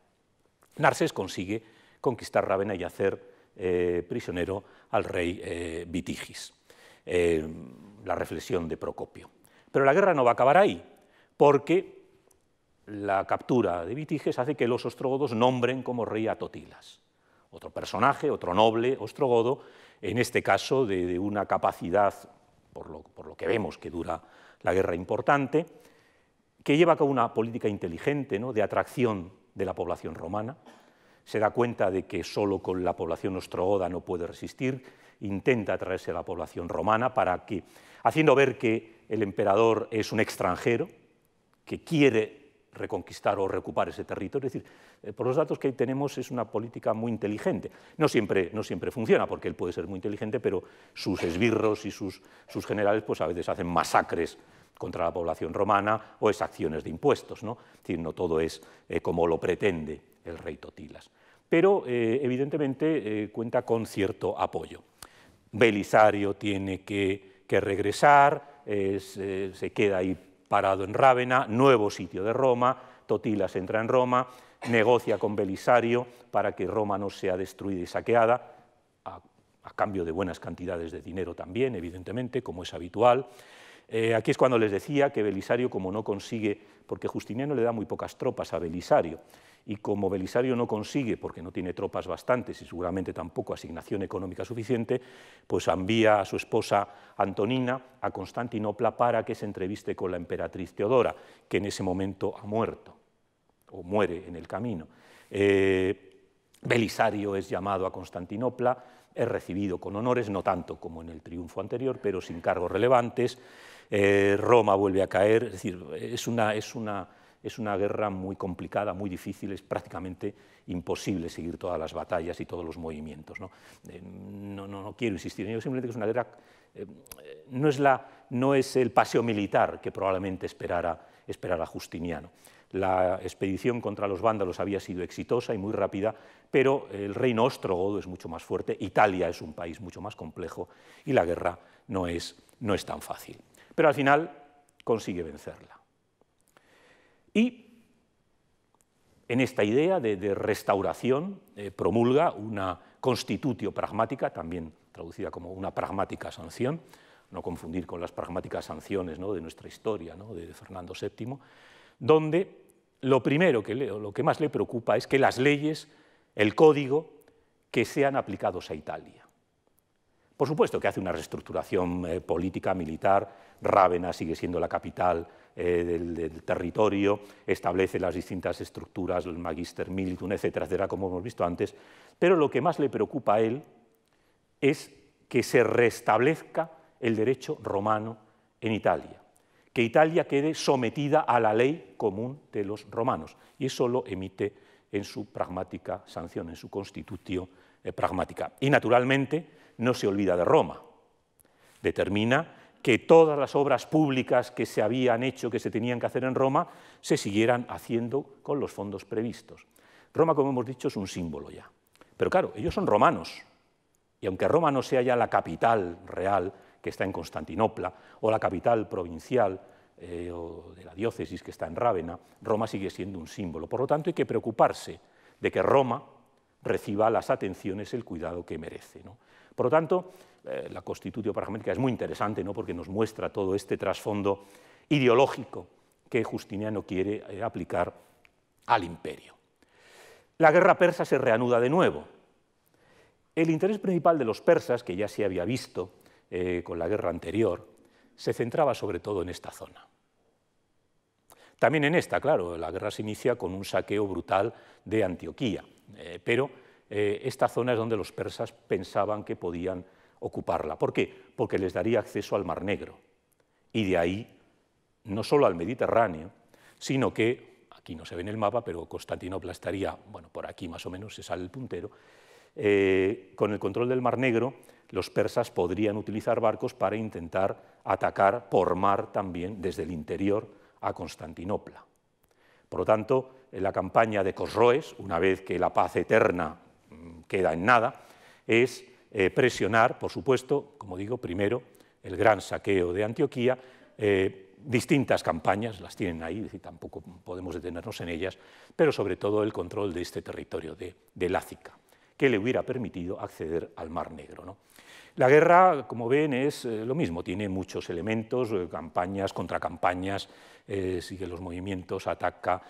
Narsés consigue conquistar Rávena y hacer eh, prisionero al rey eh, Vitigis. la reflexión de Procopio. Pero la guerra no va a acabar ahí porque la captura de Vitiges hace que los ostrogodos nombren como rey a Totilas, otro personaje, otro noble ostrogodo, en este caso de, una capacidad, por lo, que vemos que dura la guerra importante, que lleva a cabo una política inteligente ¿no? de atracción de la población romana, se da cuenta de que solo con la población ostrogoda no puede resistir, intenta atraerse a la población romana para que, haciendo ver que el emperador es un extranjero, que quiere reconquistar o recuperar ese territorio. Es decir, eh, por los datos que tenemos es una política muy inteligente. No siempre, no siempre funciona, porque él puede ser muy inteligente, pero sus esbirros y sus, sus generales pues a veces hacen masacres contra la población romana o exacciones de impuestos. ¿no? Es decir, no todo es eh, como lo pretende el rey Totilas. Pero eh, evidentemente cuenta con cierto apoyo. Belisario tiene que, regresar, se queda ahí parado en Rávena, nuevo sitio de Roma, Totilas entra en Roma, negocia con Belisario para que Roma no sea destruida y saqueada, a, a cambio de buenas cantidades de dinero también, evidentemente, como es habitual. Eh, aquí es cuando les decía que Belisario, como no consigue, porque Justiniano le da muy pocas tropas a Belisario, y como Belisario no consigue, porque no tiene tropas bastantes y seguramente tampoco asignación económica suficiente, pues envía a su esposa Antonina a Constantinopla para que se entreviste con la emperatriz Teodora, que en ese momento ha muerto, o muere en el camino. Eh, Belisario es llamado a Constantinopla, es recibido con honores, no tanto como en el triunfo anterior, pero sin cargos relevantes. Eh, Roma vuelve a caer, es decir, es una, guerra muy complicada, muy difícil, es prácticamente imposible seguir todas las batallas y todos los movimientos. No, eh, quiero insistir en ello, simplemente que es una guerra, eh, no, es el paseo militar que probablemente esperara, Justiniano. La expedición contra los vándalos había sido exitosa y muy rápida, pero el reino ostrogodo es mucho más fuerte, Italia es un país mucho más complejo y la guerra no es tan fácil pero al final consigue vencerla. Y en esta idea de, restauración eh, promulga una constitutio pragmática, también traducida como una pragmática sanción, no confundir con las pragmáticas sanciones de nuestra historia, de Fernando VII, donde lo primero que lo que más le preocupa es que las leyes, el código, que sean aplicados a Italia. Por supuesto que hace una reestructuración eh, política, militar, Rávena sigue siendo la capital eh, del, territorio, establece las distintas estructuras, el magister militum, etcétera, como hemos visto antes, pero lo que más le preocupa a él es que se restablezca el derecho romano en Italia, que Italia quede sometida a la ley común de los romanos, y eso lo emite en su pragmática sanción, en su constitutio eh, pragmática. Y naturalmente, no se olvida de Roma. Determina que todas las obras públicas que se habían hecho, que se tenían que hacer en Roma, se siguieran haciendo con los fondos previstos. Roma, como hemos dicho, es un símbolo ya. Pero claro, ellos son romanos. Y aunque Roma no sea ya la capital real, que está en Constantinopla, o la capital provincial eh, de la diócesis que está en Rávena, Roma sigue siendo un símbolo. Por lo tanto, hay que preocuparse de que Roma reciba las atenciones, el cuidado que merece. Por lo tanto, eh, la Constitución Pragmática es muy interesante ¿no? porque nos muestra todo este trasfondo ideológico que Justiniano quiere eh, aplicar al imperio. La guerra persa se reanuda de nuevo. El interés principal de los persas, que ya se había visto eh, con la guerra anterior, se centraba sobre todo en esta zona. También en esta, claro, la guerra se inicia con un saqueo brutal de Antioquía, pero eh, esta zona es donde los persas pensaban que podían ocuparla. ¿Por qué? Porque les daría acceso al Mar Negro y de ahí no solo al Mediterráneo, sino que, aquí no se ve en el mapa, pero Constantinopla estaría, bueno, por aquí más o menos se sale el puntero, eh, con el control del Mar Negro, los persas podrían utilizar barcos para intentar atacar por mar también desde el interior a Constantinopla. Por lo tanto, en la campaña de Cosroes, una vez que la paz eterna Mm, queda en nada, es eh, presionar, por supuesto, como digo, primero el gran saqueo de Antioquía, eh, distintas campañas, las tienen ahí, y tampoco podemos detenernos en ellas, pero sobre todo el control de este territorio de, de Lácica, que le hubiera permitido acceder al Mar Negro. La guerra, como ven, es eh, lo mismo, tiene muchos elementos, campañas, contracampañas, eh, sigue los movimientos, ataca,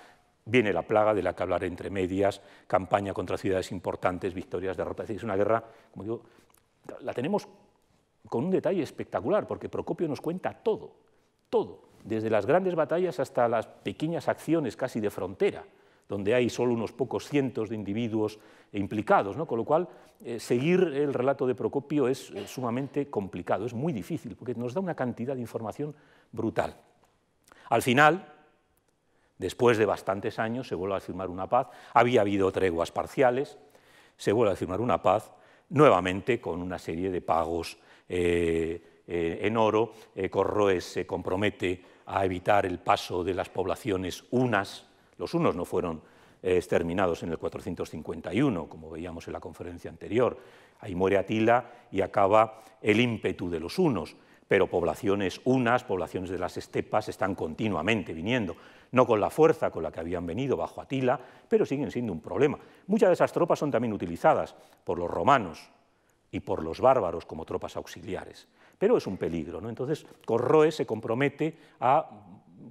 viene la plaga de la que hablaré entre medias, campaña contra ciudades importantes, victorias, derrotas. Es una guerra, como digo, la tenemos con un detalle espectacular, porque Procopio nos cuenta todo, todo, desde las grandes batallas hasta las pequeñas acciones casi de frontera, donde hay solo unos pocos cientos de individuos implicados, ¿no? con lo cual eh, seguir el relato de Procopio es eh, sumamente complicado, es muy difícil, porque nos da una cantidad de información brutal. Al final, Después de bastantes años se vuelve a firmar una paz, había habido treguas parciales, se vuelve a firmar una paz, nuevamente con una serie de pagos eh, eh, en oro. Eh, Corroes se compromete a evitar el paso de las poblaciones unas, los unos no fueron exterminados en el 451, como veíamos en la conferencia anterior. Ahí muere Atila y acaba el ímpetu de los unos, pero poblaciones unas, poblaciones de las estepas, están continuamente viniendo no con la fuerza con la que habían venido bajo Atila, pero siguen siendo un problema. Muchas de esas tropas son también utilizadas por los romanos y por los bárbaros como tropas auxiliares, pero es un peligro. ¿no? Entonces, Corroe se compromete a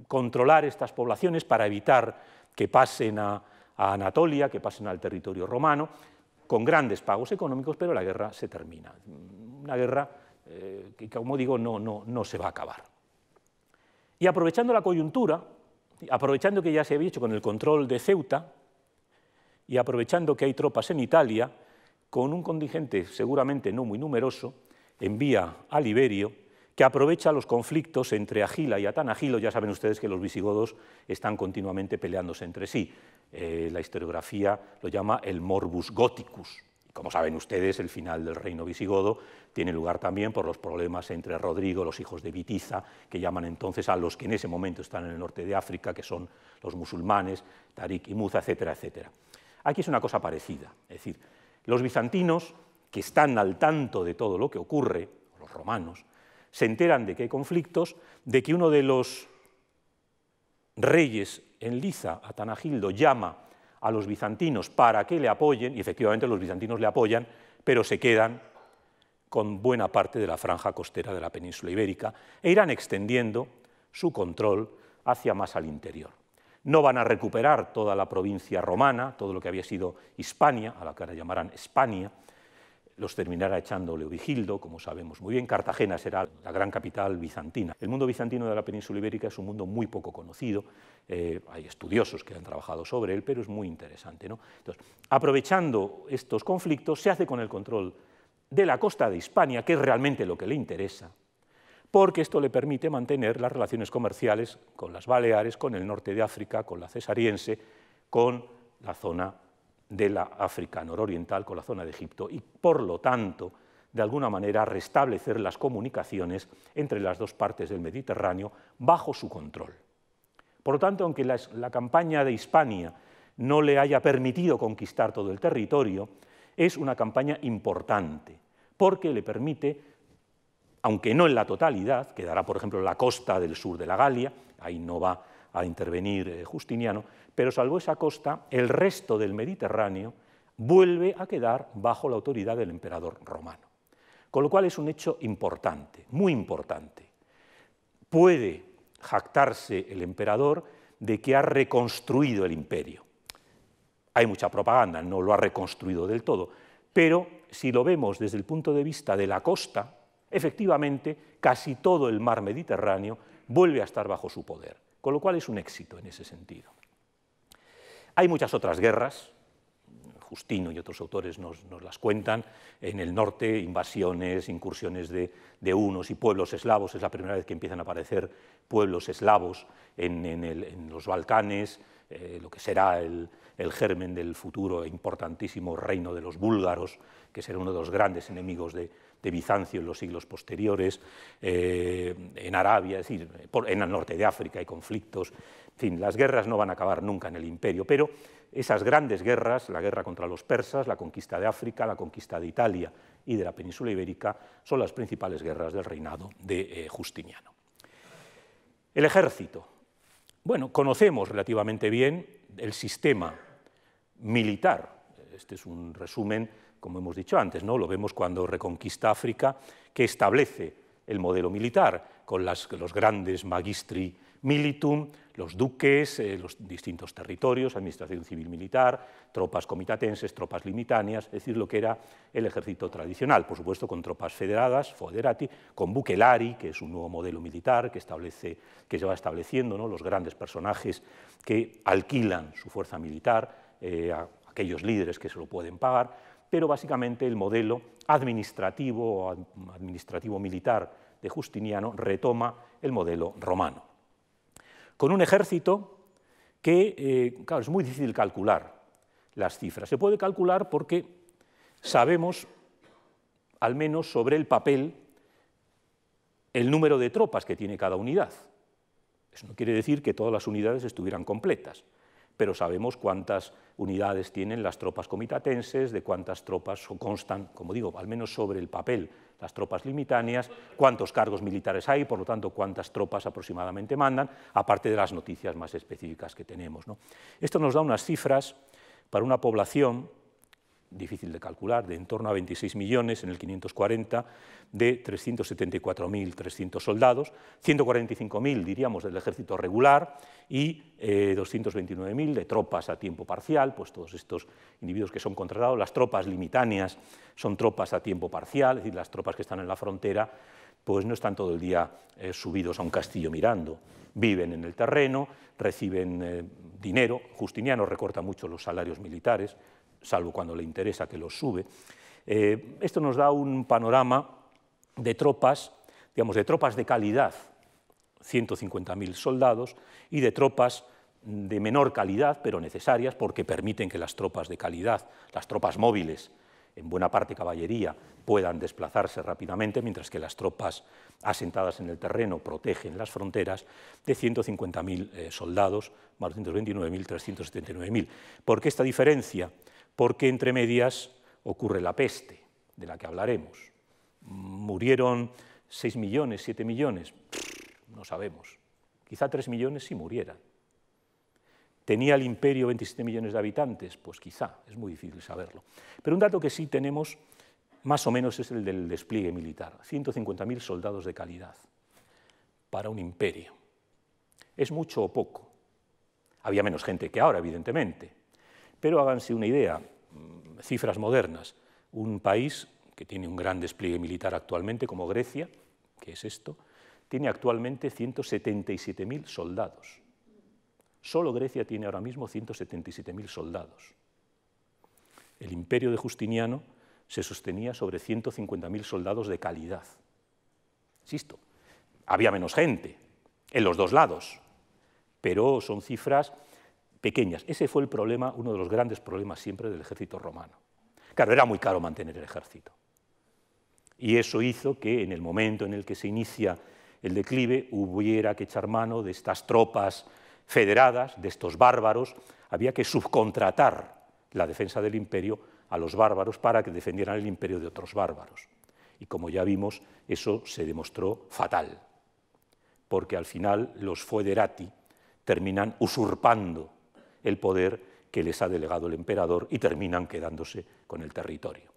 controlar estas poblaciones para evitar que pasen a, Anatolia, que pasen al territorio romano, con grandes pagos económicos, pero la guerra se termina. Una guerra eh, que, como digo, no, no, no se va a acabar. Y aprovechando la coyuntura, aprovechando que ya se había hecho con el control de Ceuta y aprovechando que hay tropas en Italia, con un contingente seguramente no muy numeroso, envía a Liberio, que aprovecha los conflictos entre Agila y Atanagilo. Ya saben ustedes que los visigodos están continuamente peleándose entre sí. Eh, la historiografía lo llama el morbus goticus, como saben ustedes, el final del reino visigodo tiene lugar también por los problemas entre Rodrigo, los hijos de Vitiza, que llaman entonces a los que en ese momento están en el norte de África, que son los musulmanes, Tarik y Muza, etcétera, etcétera. Aquí es una cosa parecida, es decir, los bizantinos, que están al tanto de todo lo que ocurre, los romanos, se enteran de que hay conflictos, de que uno de los reyes en Liza, Atanagildo, llama a los bizantinos para que le apoyen, y efectivamente los bizantinos le apoyan, pero se quedan con buena parte de la franja costera de la península ibérica e irán extendiendo su control hacia más al interior. No van a recuperar toda la provincia romana, todo lo que había sido Hispania, a la que ahora llamarán España, los terminará echando Leovigildo, como sabemos muy bien. Cartagena será la gran capital bizantina. El mundo bizantino de la península ibérica es un mundo muy poco conocido, eh, hay estudiosos que han trabajado sobre él, pero es muy interesante. Entonces, aprovechando estos conflictos, se hace con el control de la costa de Hispania, que es realmente lo que le interesa, porque esto le permite mantener las relaciones comerciales con las Baleares, con el norte de África, con la cesariense, con la zona de la África nororiental con la zona de Egipto y, por lo tanto, de alguna manera restablecer las comunicaciones entre las dos partes del Mediterráneo bajo su control. Por lo tanto, aunque la, campaña de Hispania no le haya permitido conquistar todo el territorio, es una campaña importante, porque le permite, aunque no en la totalidad, quedará por ejemplo la costa del sur de la Galia, ahí no va a intervenir eh, Justiniano, pero salvo esa costa, el resto del Mediterráneo vuelve a quedar bajo la autoridad del emperador romano. Con lo cual es un hecho importante, muy importante. Puede jactarse el emperador de que ha reconstruido el imperio. Hay mucha propaganda, no lo ha reconstruido del todo, pero si lo vemos desde el punto de vista de la costa, efectivamente casi todo el mar Mediterráneo vuelve a estar bajo su poder. Con lo cual es un éxito en ese sentido. Hay muchas otras guerras, Justino y otros autores nos, las cuentan, en el norte invasiones, incursiones de, unos y pueblos eslavos, es la primera vez que empiezan a aparecer pueblos eslavos en, los Balcanes, eh, lo que será el, germen del futuro e importantísimo reino de los búlgaros, que será uno de los grandes enemigos de, de Bizancio en los siglos posteriores, eh, en Arabia, es decir, en el norte de África hay conflictos. En fin, las guerras no van a acabar nunca en el imperio, pero esas grandes guerras, la guerra contra los persas, la conquista de África, la conquista de Italia y de la península ibérica, son las principales guerras del reinado de eh, Justiniano. El ejército. Bueno, conocemos relativamente bien el sistema militar. Este es un resumen como hemos dicho antes, lo vemos cuando reconquista África, que establece el modelo militar con los grandes magistri militum, los duques, eh, los distintos territorios, administración civil militar, tropas comitatenses, tropas limitáneas, es decir, lo que era el ejército tradicional, por supuesto con tropas federadas, foderati, con Bukelari, que es un nuevo modelo militar que, establece, se va estableciendo, los grandes personajes que alquilan su fuerza militar eh, a aquellos líderes que se lo pueden pagar, pero básicamente el modelo administrativo o administrativo-militar de Justiniano retoma el modelo romano. Con un ejército que, eh, claro, es muy difícil calcular las cifras. Se puede calcular porque sabemos, al menos sobre el papel, el número de tropas que tiene cada unidad. Eso no quiere decir que todas las unidades estuvieran completas pero sabemos cuántas unidades tienen las tropas comitatenses, de cuántas tropas constan, como digo, al menos sobre el papel, las tropas limitáneas, cuántos cargos militares hay, por lo tanto, cuántas tropas aproximadamente mandan, aparte de las noticias más específicas que tenemos. Esto nos da unas cifras para una población difícil de calcular, de en torno a 26 millones en el 540, de 374.300 soldados, 145.000, diríamos, del ejército regular y 229.000 eh, de tropas a tiempo parcial, pues todos estos individuos que son contratados, las tropas limitáneas son tropas a tiempo parcial, es decir, las tropas que están en la frontera, pues no están todo el día eh, subidos a un castillo mirando, viven en el terreno, reciben eh, dinero, Justiniano recorta mucho los salarios militares, salvo cuando le interesa que los sube. Eh, esto nos da un panorama de tropas, digamos, de tropas de calidad, 150.000 soldados, y de tropas de menor calidad, pero necesarias porque permiten que las tropas de calidad, las tropas móviles, en buena parte caballería, puedan desplazarse rápidamente, mientras que las tropas asentadas en el terreno protegen las fronteras, de 150.000 eh, soldados, más 229.000, ¿Por esta diferencia? porque entre medias ocurre la peste, de la que hablaremos. Murieron 6 millones, 7 millones, no sabemos. Quizá 3 millones si murieran. ¿Tenía el imperio 27 millones de habitantes? Pues quizá, es muy difícil saberlo. Pero un dato que sí tenemos más o menos es el del despliegue militar. 150.000 soldados de calidad para un imperio. ¿Es mucho o poco? Había menos gente que ahora, evidentemente, pero háganse una idea, mm, cifras modernas. Un país que tiene un gran despliegue militar actualmente, como Grecia, que es esto, tiene actualmente 177.000 soldados. Solo Grecia tiene ahora mismo 177.000 soldados. El imperio de Justiniano se sostenía sobre 150.000 soldados de calidad. Insisto, había menos gente en los dos lados, pero son cifras pequeñas. Ese fue el problema, uno de los grandes problemas siempre del ejército romano. Claro, era muy caro mantener el ejército. Y eso hizo que en el momento en el que se inicia el declive hubiera que echar mano de estas tropas federadas, de estos bárbaros, había que subcontratar la defensa del imperio a los bárbaros para que defendieran el imperio de otros bárbaros. Y como ya vimos, eso se demostró fatal, porque al final los foederati terminan usurpando el poder que les ha delegado el emperador y terminan quedándose con el territorio.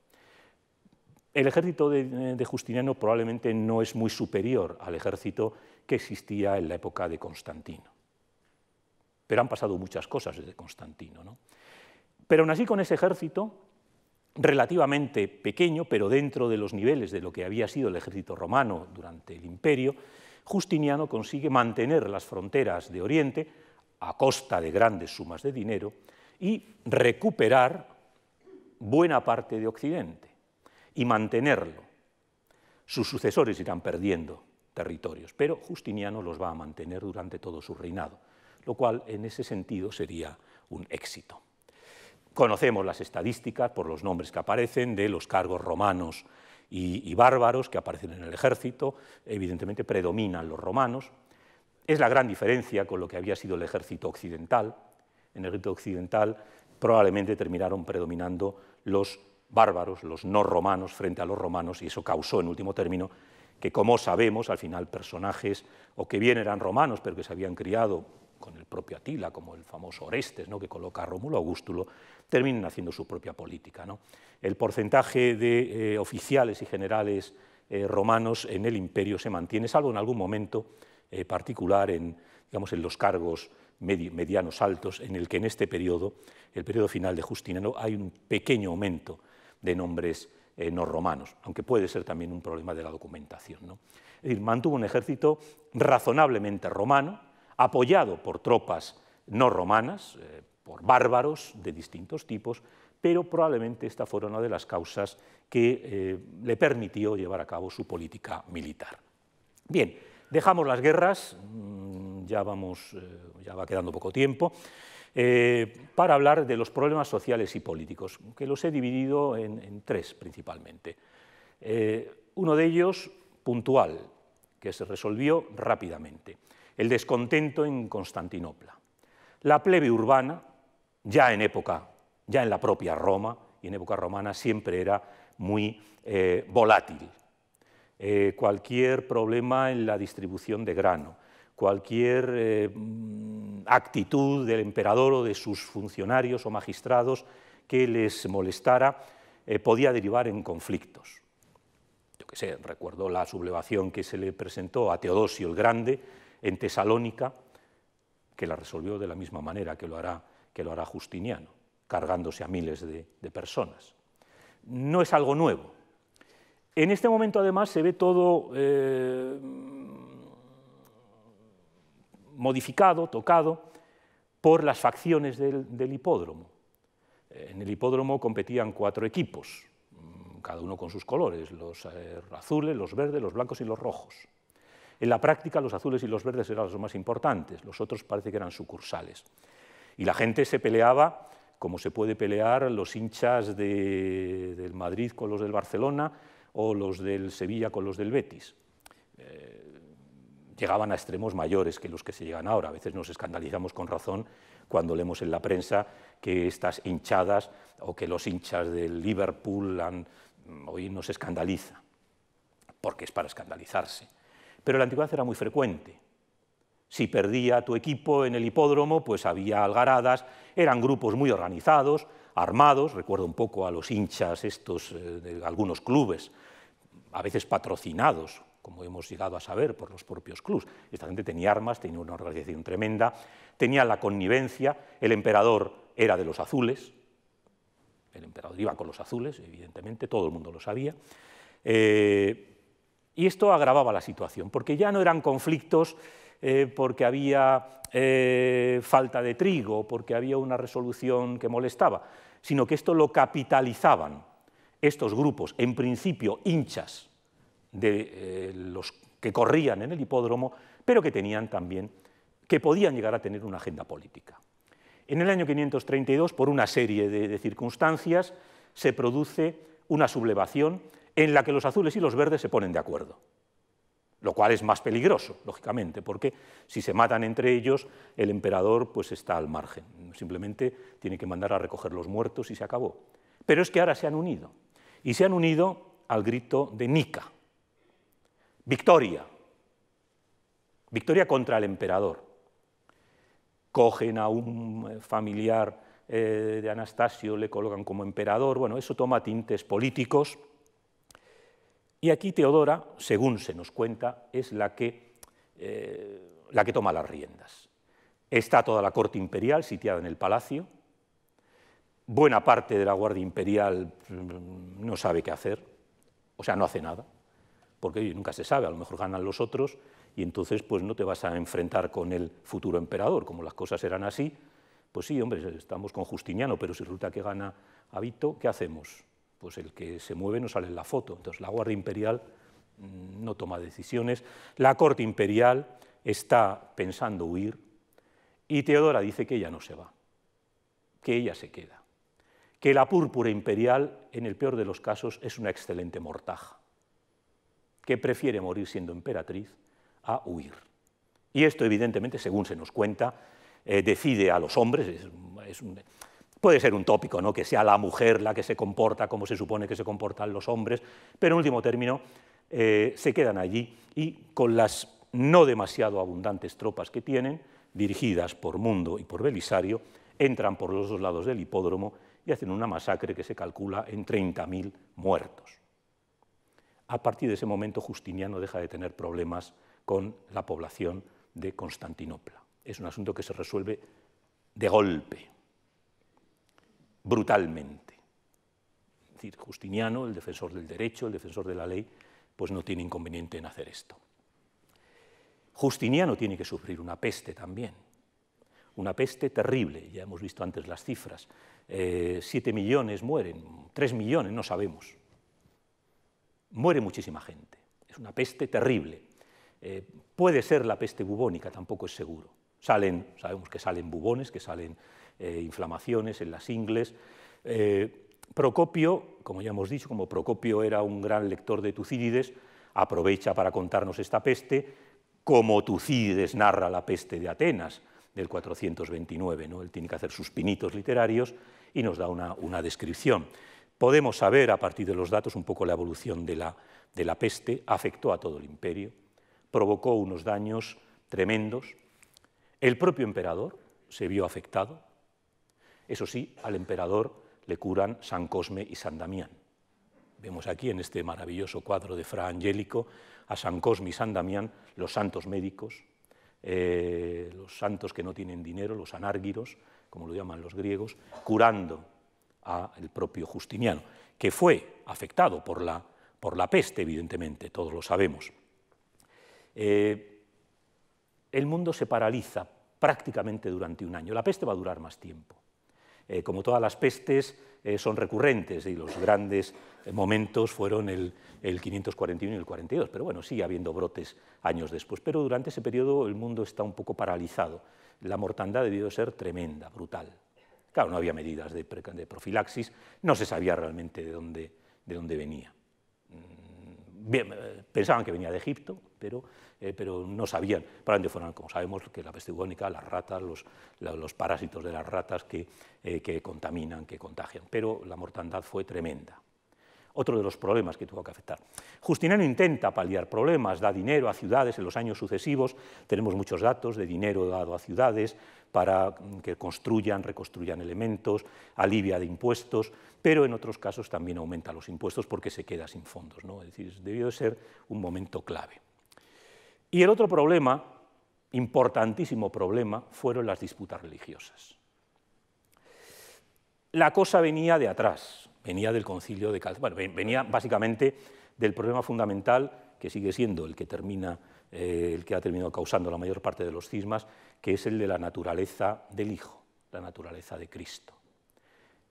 El ejército de, Justiniano probablemente no es muy superior al ejército que existía en la época de Constantino. Pero han pasado muchas cosas desde Constantino. ¿no? Pero aún así con ese ejército, relativamente pequeño, pero dentro de los niveles de lo que había sido el ejército romano durante el imperio, Justiniano consigue mantener las fronteras de Oriente a costa de grandes sumas de dinero, y recuperar buena parte de Occidente y mantenerlo. Sus sucesores irán perdiendo territorios, pero Justiniano los va a mantener durante todo su reinado, lo cual en ese sentido sería un éxito. Conocemos las estadísticas por los nombres que aparecen de los cargos romanos y, bárbaros que aparecen en el ejército, evidentemente predominan los romanos, es la gran diferencia con lo que había sido el ejército occidental. En el ejército occidental probablemente terminaron predominando los bárbaros, los no romanos frente a los romanos, y eso causó, en último término, que, como sabemos, al final personajes o que bien eran romanos, pero que se habían criado con el propio Atila, como el famoso Orestes, ¿no? que coloca a Rómulo Augustulo, terminen haciendo su propia política. El porcentaje de eh, oficiales y generales eh, romanos en el imperio se mantiene, salvo en algún momento eh, particular en, los cargos medianos altos, en el que en este periodo, el periodo final de Justiniano, hay un pequeño aumento de nombres eh, no romanos, aunque puede ser también un problema de la documentación. ¿no? Es decir, mantuvo un ejército razonablemente romano, apoyado por tropas no romanas, eh, por bárbaros de distintos tipos, pero probablemente esta fue una de las causas que le permitió llevar a cabo su política militar. Bien, Dejamos las guerras, mm, ya, vamos, eh, ya va quedando poco tiempo, eh, para hablar de los problemas sociales y políticos, que los he dividido en, tres principalmente. Eh, uno de ellos, puntual, que se resolvió rápidamente, el descontento en Constantinopla. La plebe urbana, ya en época, ya en la propia Roma y en época romana, siempre era muy volátil eh, cualquier problema en la distribución de grano, cualquier eh, mm, actitud del emperador o de sus funcionarios o magistrados que les molestara, eh, podía derivar en conflictos. Yo que sé, recuerdo la sublevación que se le presentó a Teodosio el Grande en Tesalónica, que la resolvió de la misma manera que lo hará, Justiniano, cargándose a miles de personas. No es algo nuevo, en este momento, además, se ve todo eh, modificado, tocado, por las facciones del, hipódromo. Eh, en el hipódromo competían cuatro equipos, mm, cada uno con sus colores, los eh, azules, los verdes, los blancos y los rojos. En la práctica los azules y los verdes eran los más importantes, los otros parece que eran sucursales. Y la gente se peleaba como se puede pelear los hinchas del Madrid con los del Barcelona, o los del Sevilla con los del Betis. Eh, llegaban a extremos mayores que los que se llegan ahora. A veces nos escandalizamos con razón cuando leemos en la prensa que estas hinchadas o que los hinchas del Liverpool mm, hoy nos escandaliza, porque es para escandalizarse. Pero la antigüedad era muy frecuente. Si perdía tu equipo en el hipódromo, pues había algaradas, eran grupos muy organizados, armados, recuerdo un poco a los hinchas estos eh, de algunos clubes a veces patrocinados, como hemos llegado a saber, por los propios clubs. Esta gente tenía armas, tenía una organización tremenda, tenía la connivencia, el emperador era de los azules, el emperador iba con los azules, evidentemente, todo el mundo lo sabía. Eh, y esto agravaba la situación, porque ya no eran conflictos eh, porque había eh, falta de trigo, porque había una resolución que molestaba, sino que esto lo capitalizaban estos grupos, en principio hinchas de eh, los que corrían en el hipódromo, pero que tenían también, que podían llegar a tener una agenda política. En el año 532, por una serie de, de circunstancias, se produce una sublevación en la que los azules y los verdes se ponen de acuerdo lo cual es más peligroso, lógicamente, porque si se matan entre ellos, el emperador pues está al margen, simplemente tiene que mandar a recoger los muertos y se acabó. Pero es que ahora se han unido y se han unido al grito de Nica. Victoria. Victoria contra el emperador. Cogen a un eh, familiar eh, de Anastasio, le colocan como emperador. Bueno, eso toma tintes políticos. Y aquí Teodora, según se nos cuenta, es la que, eh, la que toma las riendas. Está toda la corte imperial sitiada en el palacio, buena parte de la Guardia Imperial mm, no sabe qué hacer, o sea, no hace nada, porque nunca se sabe, a lo mejor ganan los otros y entonces pues no te vas a enfrentar con el futuro emperador, como las cosas eran así, pues sí, hombre, estamos con Justiniano, pero si resulta que gana Habito, ¿qué hacemos? Pues el que se mueve no sale en la foto, entonces la Guardia Imperial mm, no toma decisiones, la Corte Imperial está pensando huir y Teodora dice que ella no se va, que ella se queda que la púrpura imperial, en el peor de los casos, es una excelente mortaja, que prefiere morir siendo emperatriz a huir. Y esto, evidentemente, según se nos cuenta, eh, decide a los hombres, puede ser un tópico, ¿no? que sea la mujer la que se comporta como se supone que se comportan los hombres, pero en último término, eh, se quedan allí y con las no demasiado abundantes tropas que tienen, dirigidas por Mundo y por Belisario, entran por los dos lados del hipódromo y hacen una masacre que se calcula en 30.000 muertos. A partir de ese momento, Justiniano deja de tener problemas con la población de Constantinopla. Es un asunto que se resuelve de golpe, brutalmente. Es decir, Justiniano, el defensor del derecho, el defensor de la ley, pues no tiene inconveniente en hacer esto. Justiniano tiene que sufrir una peste también, una peste terrible, ya hemos visto antes las cifras, eh, siete millones mueren, 3 millones, no sabemos. Muere muchísima gente. Es una peste terrible. Eh, puede ser la peste bubónica, tampoco es seguro. Salen, sabemos que salen bubones, que salen eh, inflamaciones en las ingles. Procopio, como ya hemos dicho, como Procopio era un gran lector de Tucídides, aprovecha para contarnos esta peste, como Tucídides narra la peste de Atenas del 429. Él tiene que hacer sus pinitos literarios y nos da una, descripción. Podemos saber a partir de los datos un poco la evolución de la, de la peste, afectó a todo el imperio, provocó unos daños tremendos. El propio emperador se vio afectado. Eso sí, al emperador le curan San Cosme y San Damián. Vemos aquí en este maravilloso cuadro de Fra Angélico a San Cosme y San Damián, los santos médicos, eh, los santos que no tienen dinero, los anárguiros, como lo llaman los griegos, curando al propio Justiniano, que fue afectado por la, por la peste, evidentemente, todos lo sabemos. Eh, el mundo se paraliza prácticamente durante un año. La peste va a durar más tiempo. Eh, como todas las pestes, eh, son recurrentes y los grandes eh, momentos fueron el, 541 y el 42, pero bueno, sigue habiendo brotes años después. Pero durante ese periodo el mundo está un poco paralizado. La mortandad debió ser tremenda, brutal. Claro, no había medidas de, profilaxis, no se sabía realmente de dónde venía. Mm bien, eh, pensaban que venía de Egipto, eh, pero, no sabían para dónde fueron. Como sabemos que la peste bubónica, las ratas, los, parásitos de las ratas que, eh, que contaminan, que contagian, pero la mortandad fue tremenda. Otro de los problemas que tuvo que afectar. Justiniano intenta paliar problemas, da dinero a ciudades en los años sucesivos, tenemos muchos datos de dinero dado a ciudades, para mm, que construyan, reconstruyan elementos, alivia de impuestos, pero en otros casos también aumenta los impuestos porque se queda sin fondos. Es decir, debió de ser un momento clave. Y el otro problema, importantísimo problema, fueron las disputas religiosas. La cosa venía de atrás, venía del concilio de Calcedonia, bueno, venía básicamente del problema fundamental que sigue siendo el que termina eh, el que ha terminado causando la mayor parte de los cismas, que es el de la naturaleza del Hijo, la naturaleza de Cristo.